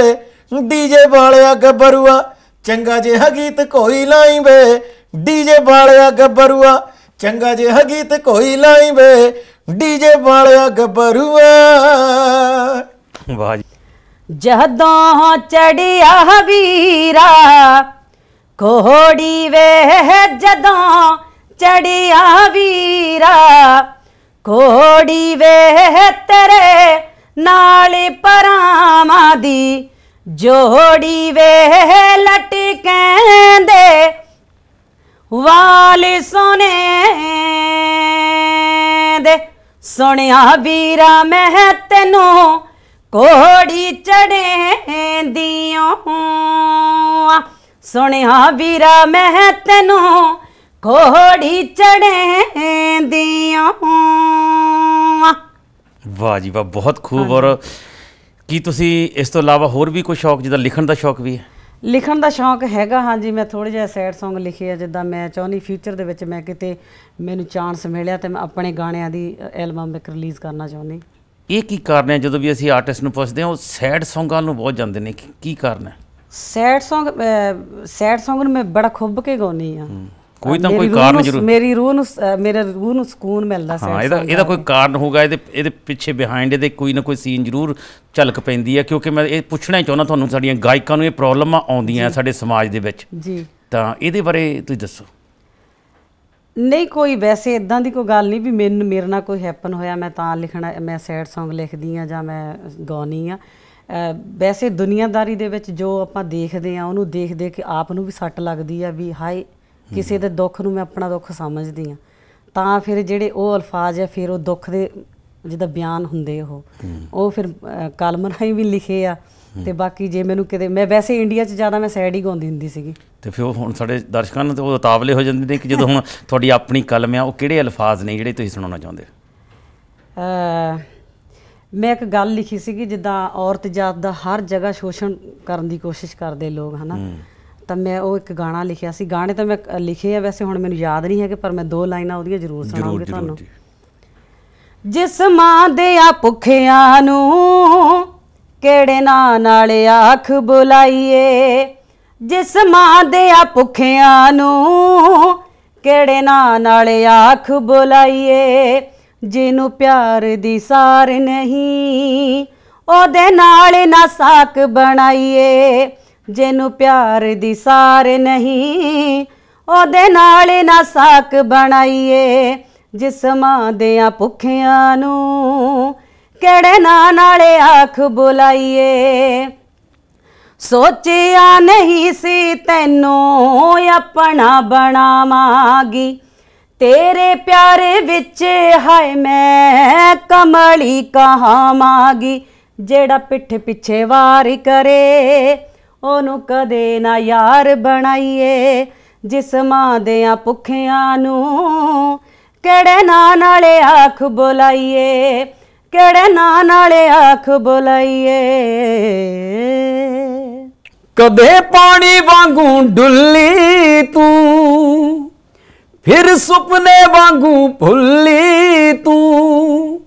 ਡੀਜੇ ਵਾਲਿਆ ਗੱਬਰੂਆ ਚੰਗਾ ਜਿਹਾ ਗੀਤ ਕੋਈ ਲਾਈ ਵੇ ਡੀਜੇ ਵਾਲਿਆ ਗੱਬਰੂਆ ਚੰਗਾ ਜਿਹਾ ਗੀਤ ਕੋਈ ਲਾਈ ਵੇ ਡੀਜੇ ਵਾਲਿਆ ਗੱਬਰੂਆ ਵਾਹ ਜੀ ਜਹਦਾਂ ਚੜਿਆ ਵੀਰਾ ਕੋਹੜੀ ਵੇ ਜਦੋਂ ਚੜਿਆ ਵੀਰਾ ਕੋਹੜੀ ਵੇ ਤੇਰੇ ਨਾਲ ਪਰਾਵਾਂ ਦੀ ਜੋੜੀ ਵੇ ਲਟਕੈਂਦੇ ਵਾਲ ਸੋਨੇ ਦੇ ਸੋਹਣਿਆ ਵੀਰਾ ਮੈਂ ਤੈਨੂੰ ਕੋਹੜੀ ਚੜੇਂਦੀਆਂ ਸੁਣਿਆ ਵੀਰਾ ਮੈਂ ਤੈਨੂੰ ਘੋੜੀ ਚੜੇਂਦੀਆਂ ਵਾਹ ਜੀ ਵਾਹ ਬਹੁਤ ਖੂਬ ਔਰ ਕੀ ਤੁਸੀਂ ਇਸ ਤੋਂ ਇਲਾਵਾ ਹੋਰ ਵੀ ਕੋਈ ਸ਼ੌਕ ਜਿੱਦਾਂ ਲਿਖਣ ਦਾ ਸ਼ੌਕ ਵੀ ਹੈ ਲਿਖਣ ਦਾ ਸ਼ੌਂਕ ਹੈਗਾ ਹਾਂਜੀ ਮੈਂ ਥੋੜੇ ਜਿਹਾ ਸੈਡ Song ਲਿਖੇ ਆ ਜਿੱਦਾਂ ਮੈਂ ਚਾਹੁੰਦੀ ਫਿਊਚਰ ਦੇ ਵਿੱਚ ਮੈਂ ਕਿਤੇ ਮੈਨੂੰ ਚਾਂਸ ਮਿਲਿਆ ਤੇ ਮੈਂ ਆਪਣੇ ਗਾਣਿਆਂ ਦੀ ਐਲਬਮ ਇੱਕ ਰਿਲੀਜ਼ ਕਰਨਾ ਚਾਹੁੰਦੀ ਇਹ ਕੀ ਕਾਰਨ ਹੈ ਜਦੋਂ ਵੀ ਅਸੀਂ ਆਰਟਿਸਟ ਨੂੰ ਪੁੱਛਦੇ ਹਾਂ ਉਹ ਸੈਡ Songਾਂ ਨੂੰ ਬਹੁਤ ਜਾਂਦੇ ਨੇ ਕੀ ਕਾਰਨ ਹੈ ਸੈਡ Song ਸੈਡ Song ਮੈਂ ਬੜਾ ਖੁੱਬ ਕੇ ਗਾਉਣੀ ਆ ਕੋਈ ਤਾਂ ਕੋਈ ਕਾਰਨ ਜ਼ਰੂਰ ਮੇਰੀ ਰੂਹ ਨੂੰ ਮੇਰੇ ਰੂਹ ਨੂੰ ਸਕੂਨ ਮਿਲਦਾ ਸੈਡ ਹਾਂ ਇਹਦਾ ਇਹਦਾ ਕੋਈ ਕਾਰਨ ਹੋਊਗਾ ਇਹਦੇ ਇਹਦੇ ਪਿੱਛੇ ਬਿਹਾਈਂਡ ਇਹਦੇ ਕੋਈ ਨਾ ਕੋਈ ਸੀਨ ਜ਼ਰੂਰ ਝਲਕ ਪੈਂਦੀ ਆ ਕਿਉਂਕਿ ਮੈਂ ਇਹ ਪੁੱਛਣਾ ਹੀ ਚਾਹੁੰਦਾ ਤੁਹਾਨੂੰ ਸਾਡੀਆਂ ਗਾਇਕਾਂ ਨੂੰ ਇਹ ਪ੍ਰੋਬਲਮਾਂ ਆਉਂਦੀਆਂ ਸਾਡੇ ਸਮਾਜ ਦੇ ਵਿੱਚ ਜੀ ਤਾਂ ਇਹਦੇ ਬਾਰੇ ਤੁਸੀਂ ਦੱਸੋ ਨਹੀਂ ਕੋਈ ਵੈਸੇ ਇਦਾਂ ਦੀ ਕੋਈ ਗੱਲ ਨਹੀਂ ਵੀ ਮੈਨੂੰ ਮੇਰੇ ਨਾਲ ਕੋਈ ਹੈਪਨ ਹੋਇਆ ਮੈਂ ਤਾਂ ਲਿਖਣਾ ਮੈਂ ਸੈਡ Song ਲਿਖਦੀ ਆ ਜਾਂ ਮੈਂ ਗਾਉਣੀ ਆ ਵੈਸੇ ਦੁਨੀਆਦਾਰੀ ਦੇ ਵਿੱਚ ਜੋ ਆਪਾਂ ਦੇਖਦੇ ਆ ਉਹਨੂੰ ਦੇਖਦੇ ਕਿ ਆਪ ਨੂੰ ਵੀ ਸੱਟ ਲੱਗਦੀ ਆ ਵੀ ਹਾਏ ਕਿਸੇ ਦੇ ਦੁੱਖ ਨੂੰ ਮੈਂ ਆਪਣਾ ਦੁੱਖ ਸਮਝਦੀ ਆ ਤਾਂ ਫਿਰ ਜਿਹੜੇ ਉਹ ਅਲਫਾਜ਼ ਆ ਫਿਰ ਉਹ ਦੁੱਖ ਦੇ ਜਿਹਦਾ ਬਿਆਨ ਹੁੰਦੇ ਉਹ ਉਹ ਫਿਰ ਕਲਮਨਾਈ ਵੀ ਲਿਖੇ ਆ ਤੇ ਬਾਕੀ ਜੇ ਮੈਨੂੰ ਕਿਤੇ ਮੈਂ ਵੈਸੇ ਇੰਡੀਆ 'ਚ ਜ਼ਿਆਦਾ ਮੈਂ ਸੈਡ ਹੀ ਗਾਉਂਦੀ ਹੁੰਦੀ ਸੀਗੀ ਤੇ ਫਿਰ ਹੁਣ ਸਾਡੇ ਦਰਸ਼ਕਾਂ ਨੂੰ ਤੇ ਉਹ ਤਾਵਲੇ ਹੋ ਜਾਂਦੇ ਨੇ ਕਿ ਜਦੋਂ ਹੁਣ ਤੁਹਾਡੀ ਆਪਣੀ ਕਲਮ ਆ ਉਹ ਕਿਹੜੇ ਅਲਫਾਜ਼ ਨੇ ਜਿਹੜੇ ਤੁਸੀਂ ਸੁਣਾਉਣਾ ਚਾਹੁੰਦੇ ਆ ਅ ਮੈਂ ਇੱਕ ਗੱਲ ਲਿਖੀ ਸੀਗੀ ਜਿੱਦਾਂ ਔਰਤ ਜਾਤ ਦਾ ਹਰ ਜਗ੍ਹਾ ਸ਼ੋਸ਼ਣ ਕਰਨ ਦੀ ਕੋਸ਼ਿਸ਼ ਕਰਦੇ ਲੋਕ ਹਨਾ ਤਾਂ ਮੈਂ ਉਹ ਇੱਕ ਗਾਣਾ ਲਿਖਿਆ ਸੀ ਗਾਣੇ ਤਾਂ ਮੈਂ ਲਿਖੇ ਆ ਵੈਸੇ ਹੁਣ ਮੈਨੂੰ ਯਾਦ ਨਹੀਂ ਹੈ ਕਿ ਪਰ ਮੈਂ ਦੋ ਲਾਈਨਾਂ ਉਹਦੀਆਂ ਜ਼ਰੂਰ ਸੁਣਾਉਂਗੀ ਤੁਹਾਨੂੰ ਜਿਸ ਮਾਂ ਦੇ ਆ ਭੁੱਖਿਆਂ ਨੂੰ ਕਿਹੜੇ ਨਾਂ ਨਾਲ ਆਖ ਬੁਲਾਈਏ ਜਿਸ ਮਾਂ ਦੇ ਆ ਭੁੱਖਿਆਂ ਨੂੰ ਕਿਹੜੇ ਨਾਂ ਨਾਲ ਆਖ ਬੁਲਾਈਏ ਜਿਹਨੂੰ ਪਿਆਰ ਦੀ ਸਾਰ ਨਹੀਂ ਉਹਦੇ ਨਾਲ ਨਾ ਸਾਖ ਬਣਾਈਏ ਜਿਹਨੂੰ ਪਿਆਰ ਦੀ ਸਾਰ ਨਹੀਂ ਉਹਦੇ ਨਾਲ ਨਾ ਸਾਖ ਬਣਾਈਏ ਜਿਸ ਮਾਂ ਦੇ ਆ ਭੁੱਖਿਆਂ ਨੂੰ ਕਿਹੜੇ ਨਾਂ ਨਾਲ ਆਖ ਬੁਲਾਈਏ ਸੋਚਿਆ ਨਹੀਂ ਸੀ ਤੈਨੂੰ ਆਪਣਾ ਬਣਾਵਾਂਗੀ ਤੇਰੇ ਪਿਆਰੇ ਵਿੱਚ ਹਾਏ ਮੈਂ ਕਮਲੀ ਕਹਾ ਮਾਗੀ ਜਿਹੜਾ ਪਿੱਠ ਪਿੱਛੇ ਵਾਰ ਕਰੇ ਉਹਨੂੰ ਕਦੇ ਨਾ ਯਾਰ ਬਣਾਈਏ ਜਿਸ ਮਾਂ ਦੇ ਆ ਭੁੱਖਿਆਂ ਨੂੰ ਕਿਹੜੇ ਨਾਂ ਨਾਲੇ ਆਖ ਬੁਲਾਈਏ ਕਿਹੜੇ ਨਾਂ ਨਾਲੇ ਆਖ ਬੁਲਾਈਏ ਕਦੇ ਪਾਣੀ ਵਾਂਗੂ ਡੁੱਲੀ ਤੂੰ ਫਿਰ ਸੁਪਨੇ ਵਾਂਗੂ ਭੁੱਲੀ ਤੂੰ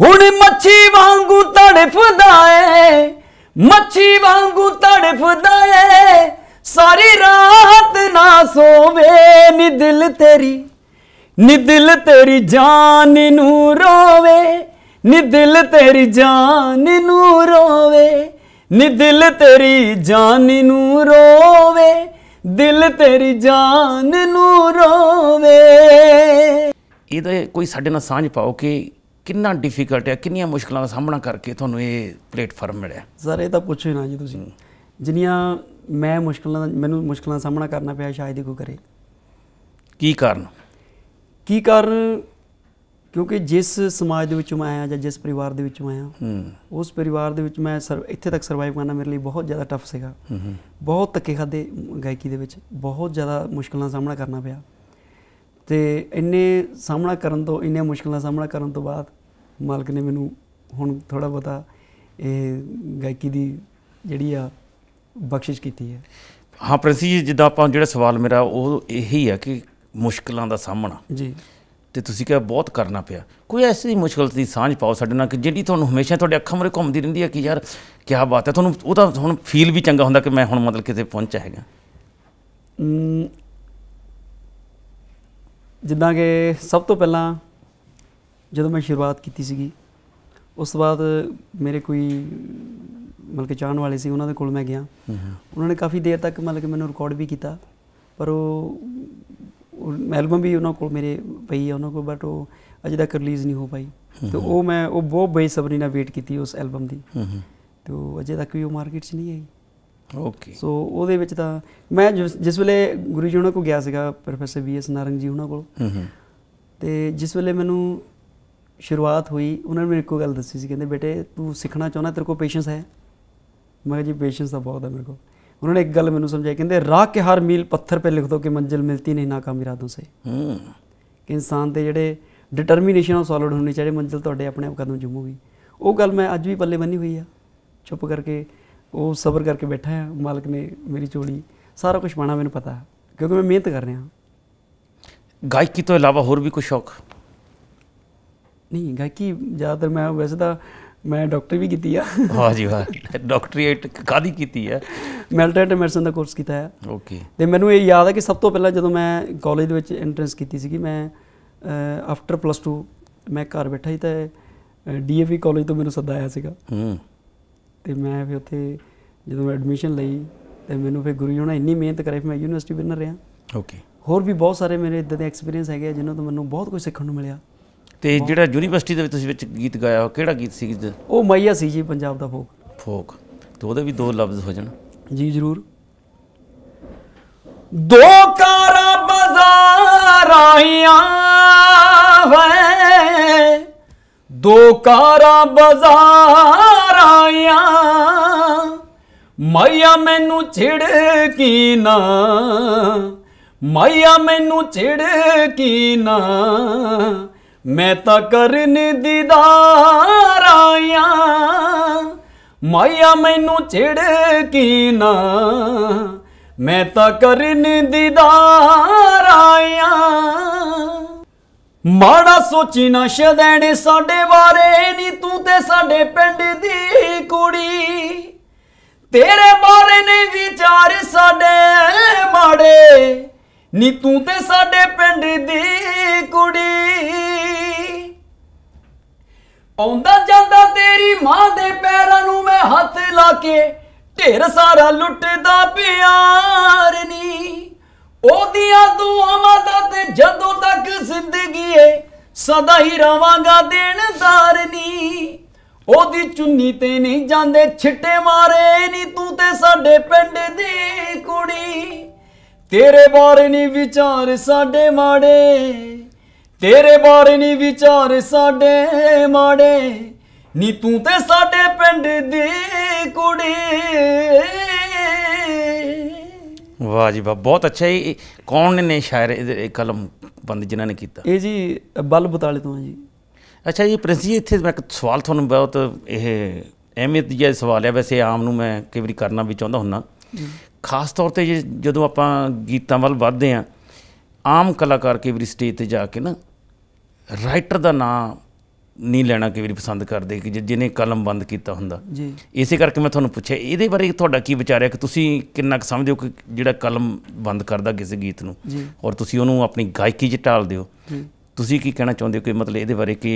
ਹੁਣ ਮੱਛੀ ਵਾਂਗੂ ਤੜਫਦਾ ਏ ਮੱਛੀ ਵਾਂਗੂ ਤੜਫਦਾ ਏ ਸਾਰੀ ਰਾਤ ਨਾ ਸੋਵੇ ਨੀ ਦਿਲ ਤੇਰੀ ਨੀ ਦਿਲ ਤੇਰੀ ਜਾਨ ਨੂੰ ਰੋਵੇ ਨੀ ਦਿਲ ਤੇਰੀ ਜਾਨ ਨੂੰ ਰੋਵੇ ਨੀ ਦਿਲ ਤੇਰੀ ਜਾਨ ਨੂੰ ਰੋਵੇ ਦਿਲ ਤੇਰੀ ਜਾਨ ਨੂੰ ਰੋਵੇ ਇਹ ਤਾਂ ਕੋਈ ਸਾਡੇ ਨਾਲ ਸਾਂਝ ਪਾਓ ਕਿ ਕਿੰਨਾ ਡਿਫਿਕਲਟ ਹੈ ਕਿੰਨੀਆਂ ਮੁਸ਼ਕਲਾਂ ਦਾ ਸਾਹਮਣਾ ਕਰਕੇ ਤੁਹਾਨੂੰ ਇਹ ਪਲੇਟਫਾਰਮ ਮਿਲਿਆ ਸਰ ਇਹ ਤਾਂ ਪੁੱਛੋ ਹੀ ਨਾ ਜੀ ਤੁਸੀਂ ਜਿੰਨੀਆਂ ਮੈਂ ਮੁਸ਼ਕਲਾਂ ਮੈਨੂੰ ਮੁਸ਼ਕਲਾਂ ਦਾ ਸਾਹਮਣਾ ਕਰਨਾ ਪਿਆ ਸ਼ਾਇਦ ਹੀ ਕੋਈ ਕਰੇ ਕੀ ਕਾਰਨ ਕੀ ਕਾਰਨ ਕਿਉਂਕਿ ਜਿਸ ਸਮਾਜ ਦੇ ਵਿੱਚ ਮੈਂ ਆਇਆ ਜਾਂ ਜਿਸ ਪਰਿਵਾਰ ਦੇ ਵਿੱਚ ਮੈਂ ਆਇਆ ਹੂੰ ਉਸ ਪਰਿਵਾਰ ਦੇ ਵਿੱਚ ਮੈਂ ਇੱਥੇ ਤੱਕ ਸਰਵਾਈਵ ਕਰਨਾ ਮੇਰੇ ਲਈ ਬਹੁਤ ਜ਼ਿਆਦਾ ਟਫ ਸੀਗਾ ਹੂੰ ਬਹੁਤ ਧੱਕੇ ਖਾਦੇ ਗਾਇਕੀ ਦੇ ਵਿੱਚ ਬਹੁਤ ਜ਼ਿਆਦਾ ਮੁਸ਼ਕਲਾਂ ਸਾਹਮਣਾ ਕਰਨਾ ਪਿਆ ਤੇ ਇੰਨੇ ਸਾਹਮਣਾ ਕਰਨ ਤੋਂ ਇੰਨੇ ਮੁਸ਼ਕਲਾਂ ਸਾਹਮਣਾ ਕਰਨ ਤੋਂ ਬਾਅਦ ਮਾਲਕ ਨੇ ਮੈਨੂੰ ਹੁਣ ਥੋੜਾ ਬਤਾ ਇਹ ਗਾਇਕੀ ਦੀ ਜਿਹੜੀ ਆ ਬਖਸ਼ਿਸ਼ ਕੀਤੀ ਹੈ ਹਾਂ ਪ੍ਰਿੰਸੀ ਜਿੱਦਾਂ ਆਪਾਂ ਜਿਹੜਾ ਸਵਾਲ ਮੇਰਾ ਉਹ ਇਹੀ ਆ ਕਿ ਮੁਸ਼ਕਲਾਂ ਦਾ ਸਾਹਮਣਾ ਜੀ ਤੇ ਤੁਸੀਂ ਕਿਹਾ ਬਹੁਤ ਕਰਨਾ ਪਿਆ ਕੋਈ ਐਸੀ ਮੁਸ਼ਕਲ ਦੀ ਸਾਂਝ ਪਾਓ ਸਾਡੇ ਨਾਲ ਕਿ ਜਿਹੜੀ ਤੁਹਾਨੂੰ ਹਮੇਸ਼ਾ ਤੁਹਾਡੇ ਅੱਖਾਂ ਮਰੇ ਘੁੰਮਦੀ ਰਹਿੰਦੀ ਹੈ ਕਿ ਯਾਰ ਕੀ ਬਾਤ ਹੈ ਤੁਹਾਨੂੰ ਉਹ ਤਾਂ ਹੁਣ ਫੀਲ ਵੀ ਚੰਗਾ ਹੁੰਦਾ ਕਿ ਮੈਂ ਹੁਣ ਮਤਲਬ ਕਿਤੇ ਪਹੁੰਚਿਆ ਹੈਗਾ ਜਿੱਦਾਂ ਕਿ ਸਭ ਤੋਂ ਪਹਿਲਾਂ ਜਦੋਂ ਮੈਂ ਸ਼ੁਰੂਆਤ ਕੀਤੀ ਸੀਗੀ ਉਸ ਤੋਂ ਬਾਅਦ ਮੇਰੇ ਕੋਈ ਮਤਲਬ ਕਿ ਚਾਹਣ ਵਾਲੇ ਸੀ ਉਹਨਾਂ ਦੇ ਕੋਲ ਮੈਂ ਗਿਆ ਉਹਨਾਂ ਨੇ ਕਾਫੀ ਦੇਰ ਤੱਕ ਮਤਲਬ ਕਿ ਮੈਨੂੰ ਰਿਕਾਰਡ ਵੀ ਕੀਤਾ ਪਰ ਉਹ ਐਲਬਮ ਵੀ ਉਹਨਾਂ ਕੋਲ ਮੇਰੇ ਪਈ ਆ ਉਹਨਾਂ ਕੋਲ ਬਟ ਉਹ ਅਜੇ ਤੱਕ ਰਿਲੀਜ਼ ਨਹੀਂ ਹੋ ਪਾਈ ਤੇ ਉਹ ਮੈਂ ਉਹ ਬਹੁਤ ਬੇਸਬਰੀ ਨਾਲ ਵੇਟ ਕੀਤੀ ਉਸ ਐਲਬਮ ਦੀ ਤੇ ਅਜੇ ਤੱਕ ਵੀ ਉਹ ਮਾਰਕੀਟ 'ਚ ਨਹੀਂ ਆਈ ਓਕੇ ਸੋ ਉਹਦੇ ਵਿੱਚ ਤਾਂ ਮੈਂ ਜਿਸ ਵੇਲੇ ਗੁਰੂ ਜੀ ਉਹਨਾਂ ਕੋਲ ਗਿਆ ਸੀਗਾ ਪ੍ਰੋਫੈਸਰ ਵੀ ਐਸ ਨਾਰੰਗ ਜੀ ਉਹਨਾਂ ਕੋਲ ਤੇ ਜਿਸ ਵੇਲੇ ਮੈਨੂੰ ਸ਼ੁਰੂਆਤ ਹੋਈ ਉਹਨਾਂ ਨੇ ਮੇਰੇ ਕੋਲ ਗੱਲ ਦੱਸੀ ਸੀ ਕਹਿੰਦੇ ਬੇਟੇ ਤੂੰ ਸਿੱਖਣਾ ਚਾਹੁੰਦਾ ਤੇਰੇ ਕੋਲ ਪੇਸ਼ੈਂਸ ਹੈ ਮੈਂ ਕਿਹਾ ਜੀ ਪੇਸ਼ੈਂਸ ਤਾਂ ਬਹੁਤ ਹੈ ਮੇਰੇ ਕੋਲ ਨੇ ਇੱਕ ਗੱਲ ਮੈਨੂੰ ਸਮਝਾਈ ਕਹਿੰਦੇ ਰਾਹ ਕੇ ਹਰ ਮੀਲ ਪੱਥਰ 'ਤੇ ਲਿਖ ਦੋ ਕਿ ਮੰਜ਼ਿਲ ਮਿਲਤੀ ਨਹੀਂ ਨਾਕਾਮ ਇਰਾਦੋਂ ਸੇ ਹੂੰ ਕਿ ਇਨਸਾਨ ਦੇ ਜਿਹੜੇ ਡਿਟਰਮੀਨੇਸ਼ਨ ਉਹ ਸੋਲਿਡ ਹੋਣੀ ਚਾਹੀਦੀ ਮੰਜ਼ਿਲ ਤੁਹਾਡੇ ਆਪਣੇ ਆਪ ਕਦਮ ਜੁਮੂਗੀ ਉਹ ਗੱਲ ਮੈਂ ਅੱਜ ਵੀ ਪੱਲੇ ਬੰਨੀ ਹੋਈ ਆ ਚੁੱਪ ਕਰਕੇ ਉਹ ਸਬਰ ਕਰਕੇ ਬੈਠਾ ਆ ਮਾਲਕ ਨੇ ਮੇਰੀ ਚੋਲੀ ਸਾਰਾ ਕੁਝ ਪਾਣਾ ਮੈਨੂੰ ਪਤਾ ਕਿਉਂਕਿ ਮੈਂ ਮਿਹਨਤ ਕਰ ਰਿਹਾ ਗਾਇਕੀ ਤੋਂ ਇਲਾਵਾ ਹੋਰ ਵੀ ਕੋਈ ਸ਼ੌਕ ਨਹੀਂ ਗਾਇਕੀ ਜ਼ਿਆਦਾਤਰ ਮੈਂ ਵੈਸੇ ਤਾਂ ਮੈਂ ਡਾਕਟਰੀ ਵੀ ਕੀਤੀ ਆ ਵਾਹ ਜੀ ਵਾਹ ਡਾਕਟਰੀਏਟ ਕਾਦੀ ਕੀਤੀ ਆ ਮੈਲਟਰਟ ਮੈਡੀਸਨ ਦਾ ਕੋਰਸ ਕੀਤਾ ਹੈ ਓਕੇ ਤੇ ਮੈਨੂੰ ਇਹ ਯਾਦ ਆ ਕਿ ਸਭ ਤੋਂ ਪਹਿਲਾਂ ਜਦੋਂ ਮੈਂ ਕਾਲਜ ਦੇ ਵਿੱਚ ਐਂਟਰੈਂਸ ਕੀਤੀ ਸੀਗੀ ਮੈਂ ਆਫਟਰ ਪਲੱਸ 2 ਮੈਂ ਘਰ ਬੈਠਾ ਹੀ ਤਾਂ ਡੀਏਵੀ ਕਾਲਜ e ਤੋਂ ਮੈਨੂੰ ਸੱਦਾ ਆਇਆ ਸੀਗਾ ਹੂੰ ਤੇ ਮੈਂ ਫਿਰ ਉੱਥੇ ਜਦੋਂ ਐਡਮਿਸ਼ਨ ਲਈ ਤੇ ਮੈਨੂੰ ਫਿਰ ਗੁਰੂ ਜੀ ਹੋਣਾ ਇੰਨੀ ਮਿਹਨਤ ਕਰੇ ਫਿਰ ਮੈਂ ਯੂਨੀਵਰਸਿਟੀ ਵਿਨਰ ਰਿਹਾ ਓਕੇ ਹੋਰ ਵੀ ਬਹੁਤ ਸਾਰੇ ਮੇਰੇ ਇਦਾਂ ਦੇ ਐਕਸਪੀਰੀਅੰਸ ਹੈਗੇ ਜਿਨ੍ਹਾਂ ਤੋਂ ਮੈਨੂੰ ਬਹੁਤ ਕੁਝ ਸਿੱਖਣ ਨੂੰ ਮਿਲਿਆ ਤੇ ਜਿਹੜਾ ਯੂਨੀਵਰਸਿਟੀ ਦੇ ਵਿੱਚ ਤੁਸੀਂ ਵਿੱਚ ਗੀਤ ਗਾਇਆ ਹੋ ਕਿਹੜਾ ਗੀਤ ਸੀ ਉਹ ਮਈਆ ਸੀ ਜੀ ਪੰਜਾਬ ਦਾ ਫੋਕ ਫੋਕ ਤੇ ਉਹਦੇ ਵੀ ਦੋ ਲਫ਼ਜ਼ ਹੋ ਜਾਣ ਜੀ ਜ਼ਰੂਰ ਦੋ ਕਾਰਾ ਬਜ਼ਾਰਾਈਆਂ ਵੇ ਦੋ ਕਾਰਾ ਬਜ਼ਾਰਾਂ ਮਾਇਆ ਮੈਨੂੰ ਛਿੜਕੀ ਨਾ ਮਾਇਆ ਮੈਨੂੰ ਛਿੜਕੀ ਨਾ ਮੈਂ ਤਾਂ ਕਰਨ ਦੀਦਾਰ ਆਇਆ ਮਾਇਆ ਮੈਨੂੰ ਛੇੜ ਕੀ ਨਾ ਮੈਂ ਤਾਂ ਕਰਨ ਦੀਦਾਰ ਆਇਆ ਮਾੜਾ ਸੋਚੀ ਨਾ ਸ਼ਦੈਣ ਸਾਡੇ ਬਾਰੇ ਨਹੀਂ ਤੂੰ ਤੇ ਸਾਡੇ ਪਿੰਡ ਦੀ ਕੁੜੀ ਤੇਰੇ ਬਾਰੇ ਨਹੀਂ ਵਿਚਾਰ ਸਾਡੇ ਮਾੜੇ ਨੀ ਤੂੰ ਤੇ ਸਾਡੇ ਪਿੰਡ ਦੀ ਕੁੜੀ ਆਉਂਦਾ ਜਾਂਦਾ ਤੇਰੀ ਮਾਂ ਦੇ ਪੈਰਾਂ ਨੂੰ ਮੈਂ ਹੱਥ ਲਾ ਕੇ ਢੇਰ ਸਾਰਾ ਲੁੱਟਦਾ ਪਿਆਰ ਨੀ ਉਹਦੀਆਂ ਦੁਆਵਾਂ ਦਾ ਤੇ ਜਦੋਂ ਤੱਕ ਜ਼ਿੰਦਗੀ ਏ ਸਦਾ ਹੀ ਰਵਾਂਗਾ ਦੇਣਦਾਰ ਨੀ ਉਹਦੀ ਚੁੰਨੀ ਤੇ ਨਹੀਂ ਜਾਂਦੇ ਛਿੱਟੇ ਮਾਰੇ ਨੀ ਤੂੰ ਤੇ ਸਾਡੇ ਪਿੰਡ ਦੀ ਕੁੜੀ ਤੇਰੇ ਬਾਰੇ ਨਹੀਂ ਵਿਚਾਰ ਸਾਡੇ ਮਾੜੇ ਤੇਰੇ ਬਾਰੇ ਨਹੀਂ ਵਿਚਾਰ ਸਾਡੇ ਮਾੜੇ ਨੀ ਤੂੰ ਤੇ ਸਾਡੇ ਪਿੰਡ ਦੀ ਕੁੜੀ ਵਾਹ ਜੀ ਵਾਹ ਬਹੁਤ ਅੱਛਾ ਜੀ ਕੌਣ ਨੇ ਸ਼ਾਇਰ ਇਹ ਕਲਮ ਬੰਦ ਜਿਨ੍ਹਾਂ ਨੇ ਕੀਤਾ ਇਹ ਜੀ ਬਲ ਬਤਾਲੇ ਤੋਂ ਜੀ ਅੱਛਾ ਜੀ ਪ੍ਰਿੰਸ ਜੀ ਇੱਥੇ ਮੈਂ ਇੱਕ ਸਵਾਲ ਤੁਹਾਨੂੰ ਬਹੁਤ ਇਹ ਅਹਿਮੀਅਤ ਜਿਹਾ ਸਵਾਲ ਹੈ ਵੈਸੇ ਆਮ ਨੂੰ ਮੈਂ ਕਈ ਵਾਰੀ ਕਰਨਾ ਵੀ ਚਾਹੁੰਦਾ ਹੁੰਨਾ ਖਾਸ ਤੌਰ ਤੇ ਜਦੋਂ ਆਪਾਂ ਗੀਤਾਂ ਵੱਲ ਵਧਦੇ ਆਂ ਆਮ ਕਲਾਕਾਰ ਕੇ ਵੀ ਸਟੇਜ ਤੇ ਜਾ ਕੇ ਨਾ ਰਾਈਟਰ ਦਾ ਨਾਮ ਨਹੀਂ ਲੈਣਾ ਕਿ ਵੀ ਪਸੰਦ ਕਰਦੇ ਕਿ ਜਿਹਨੇ ਕਲਮ ਬੰਦ ਕੀਤਾ ਹੁੰਦਾ ਜੀ ਇਸੇ ਕਰਕੇ ਮੈਂ ਤੁਹਾਨੂੰ ਪੁੱਛਿਆ ਇਹਦੇ ਬਾਰੇ ਤੁਹਾਡਾ ਕੀ ਵਿਚਾਰ ਹੈ ਕਿ ਤੁਸੀਂ ਕਿੰਨਾ ਕੁ ਸਮਝਦੇ ਹੋ ਕਿ ਜਿਹੜਾ ਕਲਮ ਬੰਦ ਕਰਦਾ ਕਿਸੇ ਗੀਤ ਨੂੰ ਔਰ ਤੁਸੀਂ ਉਹਨੂੰ ਆਪਣੀ ਗਾਇਕੀ 'ਚ ਢਾਲ ਦਿਓ ਤੁਸੀਂ ਕੀ ਕਹਿਣਾ ਚਾਹੁੰਦੇ ਹੋ ਕਿ ਮਤਲਬ ਇਹਦੇ ਬਾਰੇ ਕਿ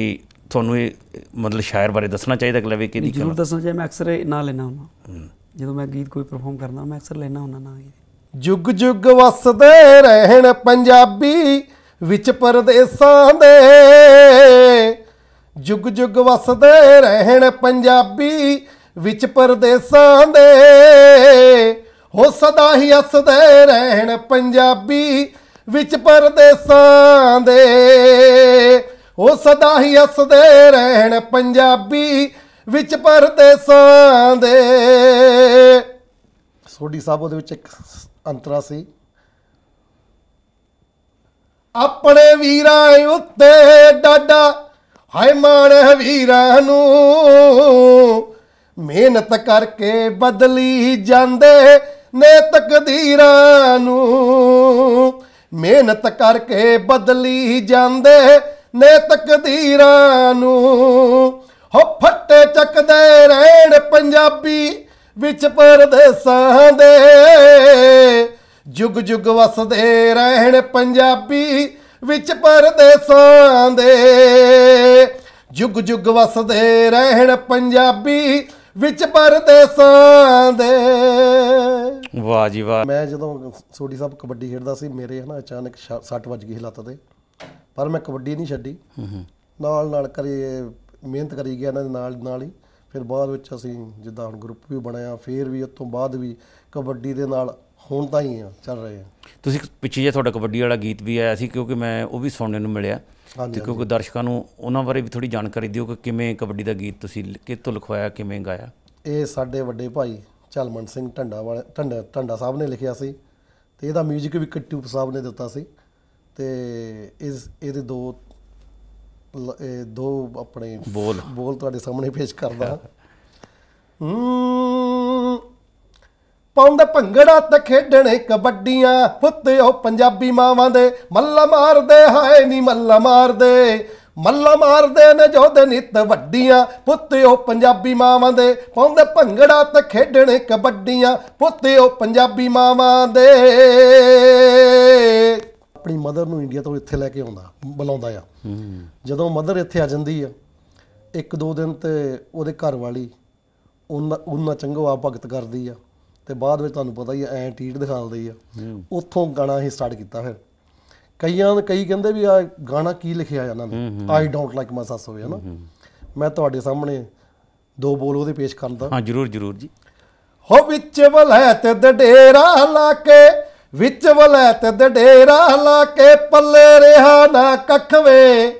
ਤੁਹਾਨੂੰ ਇਹ ਮਤਲਬ ਸ਼ਾਇਰ ਬਾਰੇ ਦੱਸਣਾ ਚਾਹੀਦਾ ਕਿ ਲਵੇ ਕਿ ਨਹੀਂ ਜ਼ਰੂਰ ਦੱਸਣਾ ਚਾਹੀਦਾ ਮੈਂ ਅਕਸਰ ਇਹ ਨਾਂ ਲੈਣਾ ਹਾਂ ਜਦੋਂ ਮੈਂ ਗੀਤ ਕੋਈ ਪਰਫਾਰਮ ਕਰਦਾ ਮੈਂ ਅਕਸਰ ਲੈਣਾ ਹੁੰਦਾ ਨਾ ਇਹ ਜੁਗ ਜੁਗ ਵਸਦੇ ਰਹਿਣ ਪੰਜਾਬੀ ਵਿੱਚ ਪਰਦੇਸਾਂ ਦੇ ਜੁਗ ਜੁਗ ਵਸਦੇ ਰਹਿਣ ਪੰਜਾਬੀ ਵਿੱਚ ਪਰਦੇਸਾਂ ਦੇ ਹੋ ਸਦਾ ਹੀ ਅਸਦੇ ਰਹਿਣ ਪੰਜਾਬੀ ਵਿੱਚ ਪਰਦੇਸਾਂ ਦੇ ਹੋ ਸਦਾ ਹੀ ਅਸਦੇ ਰਹਿਣ ਪੰਜਾਬੀ ਵਿੱਚ ਪਰਦੇਸਾਂ ਦੇ ਸੋਢੀ ਸਾਹਿਬ ਉਹਦੇ ਵਿੱਚ ਇੱਕ ਅੰਤਰਾ ਸੀ ਆਪਣੇ ਵੀਰਾਂ ਉੱਤੇ ਡਾਡਾ ਹਾਏ ਮਾਣ ਵੀਰਾਂ ਨੂੰ ਮਿਹਨਤ ਕਰਕੇ ਬਦਲੀ ਜਾਂਦੇ ਨੇ ਤਕਦੀਰਾਂ ਨੂੰ ਮਿਹਨਤ ਕਰਕੇ ਬਦਲੀ ਜਾਂਦੇ ਨੇ ਤਕਦੀਰਾਂ ਨੂੰ ਹੋ ਫੱਟੇ ਚੱਕਦੇ ਰਹਿਣ ਪੰਜਾਬੀ ਵਿੱਚ ਪਰਦੇਸਾਂ ਦੇ ਜੁਗ ਜੁਗ ਵਸਦੇ ਰਹਿਣ ਪੰਜਾਬੀ ਵਿੱਚ ਪਰਦੇਸਾਂ ਦੇ ਜੁਗ ਜੁਗ ਵਸਦੇ ਰਹਿਣ ਪੰਜਾਬੀ ਵਿੱਚ ਪਰਦੇਸਾਂ ਦੇ ਵਾਹ ਜੀ ਵਾਹ ਮੈਂ ਜਦੋਂ ਸੋਢੀ ਸਾਹਿਬ ਕਬੱਡੀ ਖੇਡਦਾ ਸੀ ਮੇਰੇ ਹਨਾ ਅਚਾਨਕ 60 ਵੱਜ ਗਈ ਹਲਾਤ ਤੇ ਪਰ ਮੈਂ ਕਬੱਡੀ ਨਹੀਂ ਛੱਡੀ ਨਾਲ ਨਾਲ ਕਰੇ ਮਿਹਨਤ ਕਰੀ ਗਿਆ ਇਹਨਾਂ ਦੇ ਨਾਲ ਨਾਲ ਹੀ ਫਿਰ ਬਾਅਦ ਵਿੱਚ ਅਸੀਂ ਜਿੱਦਾਂ ਹੁਣ ਗਰੁੱਪ ਵੀ ਬਣਾਇਆ ਫਿਰ ਵੀ ਉਸ ਤੋਂ ਬਾਅਦ ਵੀ ਕਬੱਡੀ ਦੇ ਨਾਲ ਹੁਣ ਤਾਂ ਹੀ ਆ ਚੱਲ ਰਹੇ ਆ ਤੁਸੀਂ ਪਿੱਛੇ ਜੇ ਤੁਹਾਡਾ ਕਬੱਡੀ ਵਾਲਾ ਗੀਤ ਵੀ ਆਇਆ ਸੀ ਕਿਉਂਕਿ ਮੈਂ ਉਹ ਵੀ ਸੁਣਨ ਨੂੰ ਮਿਲਿਆ ਤੇ ਕਿਉਂਕਿ ਦਰਸ਼ਕਾਂ ਨੂੰ ਉਹਨਾਂ ਬਾਰੇ ਵੀ ਥੋੜੀ ਜਾਣਕਾਰੀ ਦਿਓ ਕਿ ਕਿਵੇਂ ਕਬੱਡੀ ਦਾ ਗੀਤ ਤੁਸੀਂ ਕਿੱਥੋਂ ਲਿਖਵਾਇਆ ਕਿਵੇਂ ਗਾਇਆ ਇਹ ਸਾਡੇ ਵੱਡੇ ਭਾਈ ਚਲਮਨ ਸਿੰਘ ਢੰਡਾ ਵਾਲੇ ਢੰਡਾ ਢੰਡਾ ਸਾਹਿਬ ਨੇ ਲਿਖਿਆ ਸੀ ਤੇ ਇਹਦਾ 뮤직 ਵੀ ਕਿੱਟੂ ਸਾਹਿਬ ਨੇ ਦਿੱਤਾ ਸੀ ਤੇ ਇਸ ਇਹਦੇ ਦੋ ਦੋ ਆਪਣੇ ਬੋਲ ਬੋਲ ਤੁਹਾਡੇ ਸਾਹਮਣੇ ਪੇਸ਼ ਕਰਦਾ ਪਾਉਂਦੇ ਭੰਗੜਾ ਤੇ ਖੇਡਣੇ ਕਬੱਡੀਆਂ ਪੁੱਤੇ ਉਹ ਪੰਜਾਬੀ ਮਾਵਾਂ ਦੇ ਮੱਲਾ ਮਾਰਦੇ ਹਾਏ ਨਹੀਂ ਮੱਲਾ ਮਾਰਦੇ ਮੱਲਾ ਮਾਰਦੇ ਨੇ ਜੋਦੇ ਨਿੱਤ ਵੱਡੀਆਂ ਪੁੱਤੇ ਉਹ ਪੰਜਾਬੀ ਮਾਵਾਂ ਦੇ ਪਾਉਂਦੇ ਭੰਗੜਾ ਤੇ ਖੇਡਣੇ ਕਬੱਡੀਆਂ ਪੁੱਤੇ ਉਹ ਪੰਜਾਬੀ ਮਾਵਾਂ ਦੇ ਆਪਣੀ ਮਦਰ ਨੂੰ ਇੰਡੀਆ ਤੋਂ ਇੱਥੇ ਲੈ ਕੇ ਆਉਂਦਾ ਬੁਲਾਉਂਦਾ ਆ ਜਦੋਂ ਮਦਰ ਇੱਥੇ ਆ ਜਾਂਦੀ ਆ ਇੱਕ ਦੋ ਦਿਨ ਤੇ ਉਹਦੇ ਘਰ ਵਾਲੀ ਉਹਨਾਂ ਉਹਨਾਂ ਚੰਗੋ ਆ ਭਗਤ ਕਰਦੀ ਆ ਤੇ ਬਾਅਦ ਵਿੱਚ ਤੁਹਾਨੂੰ ਪਤਾ ਹੀ ਐ ਟੀਟ ਦਿਖਾਉਂਦੀ ਆ ਉੱਥੋਂ ਗਾਣਾ ਹੀ ਸਟਾਰਟ ਕੀਤਾ ਫਿਰ ਕਈਆਂ ਕਈ ਕਹਿੰਦੇ ਵੀ ਆ ਗਾਣਾ ਕੀ ਲਿਖਿਆ ਇਹਨਾਂ ਨੇ ਆਈ ਡੋਨਟ ਲਾਈਕ ਮਾਈ ਸੱਸ ਹੋਵੇ ਹਨਾ ਮੈਂ ਤੁਹਾਡੇ ਸਾਹਮਣੇ ਦੋ ਬੋਲ ਉਹਦੇ ਪੇਸ਼ ਕਰਨ ਦਾ ਹਾਂ ਜਰੂਰ ਜਰੂਰ ਜੀ ਹੋ ਵਿੱਚ ਵਲੈ ਤੇ ਡੇਰਾ ਲਾ ਕੇ ਵਿੱਚ ਵਲੈ ਤੇ ਡੇਰਾ ਲਾ ਕੇ ਪੱਲੇ ਰਿਹਾ ਨਾ ਕੱਖ ਵੇ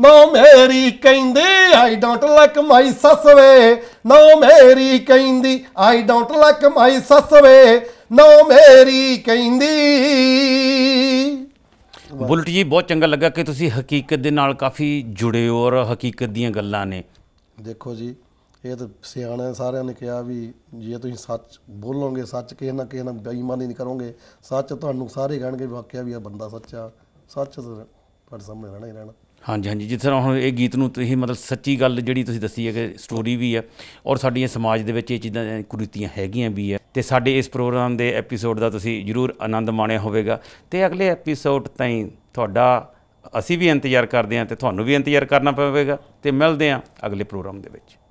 ਨੋ ਮੇਰੀ ਕਹਿੰਦੀ ਆਈ ਡੋਂਟ ਲਾਈਕ ਮਾਈ ਸਸਵੇ ਨਾ ਨੋ ਮੇਰੀ ਕਹਿੰਦੀ ਆਈ ਡੋਂਟ ਲਾਈਕ ਮਾਈ ਸਸਵੇ ਨਾ ਨੋ ਮੇਰੀ ਕਹਿੰਦੀ ਬੁਲਟ ਜੀ ਬਹੁਤ ਚੰਗਾ ਲੱਗਾ ਕਿ ਤੁਸੀਂ ਹਕੀਕਤ ਦੇ ਨਾਲ ਕਾਫੀ ਜੁੜੇ ਹੋ ਔਰ ਹਕੀਕਤ ਦੀਆਂ ਗੱਲਾਂ ਨੇ ਦੇਖੋ ਜੀ ਇਹ ਤਾਂ ਸਿਆਣੇ ਸਾਰਿਆਂ ਨੇ ਕਿਹਾ ਵੀ ਜੇ ਤੁਸੀਂ ਸੱਚ ਬੋਲੋਗੇ ਸੱਚ ਕਿਸੇ ਨਾ ਕਿਸੇ ਨਾਲ ਬੇਈਮਾਨੀ ਨਹੀਂ ਕਰੋਗੇ ਸੱਚ ਤੁਹਾਨੂੰ ਸਾਰੇ ਕਹਿਣਗੇ ਵਾਕਿਆ ਵੀ ਇਹ ਬੰਦਾ ਸੱਚਾ ਸੱਚ ਪਰ ਸਾਹਮਣੇ ਰਹਿਣਾ ਹੀ ਰਹਿਣਾ ਹਾਂਜੀ ਹਾਂਜੀ ਜਿੱਥੇ ਹੁਣ ਇਹ ਗੀਤ ਨੂੰ ਤੁਸੀਂ ਮਤਲਬ ਸੱਚੀ ਗੱਲ ਜਿਹੜੀ ਤੁਸੀਂ ਦੱਸੀ ਹੈ ਕਿ ਸਟੋਰੀ ਵੀ ਹੈ ਔਰ ਸਾਡੀਆਂ ਸਮਾਜ ਦੇ ਵਿੱਚ ਇਹ ਚੀਜ਼ਾਂ ਕੁਰੀਤੀਆਂ ਹੈਗੀਆਂ ਵੀ ਹੈ ਤੇ ਸਾਡੇ ਇਸ ਪ੍ਰੋਗਰਾਮ ਦੇ ਐਪੀਸੋਡ ਦਾ ਤੁਸੀਂ ਜਰੂਰ ਆਨੰਦ ਮਾਣਿਆ ਹੋਵੇਗਾ ਤੇ ਅਗਲੇ ਐਪੀਸੋਡ ਤਾਈਂ ਤੁਹਾਡਾ ਅਸੀਂ ਵੀ ਇੰਤਜ਼ਾਰ ਕਰਦੇ ਹਾਂ ਤੇ ਤੁਹਾਨੂੰ ਵੀ ਇੰਤਜ਼ਾਰ ਕਰਨਾ ਪਵੇਗਾ ਤੇ ਮਿਲਦੇ ਹਾਂ ਅਗਲੇ ਪ੍ਰੋਗਰਾਮ ਦੇ ਵਿੱਚ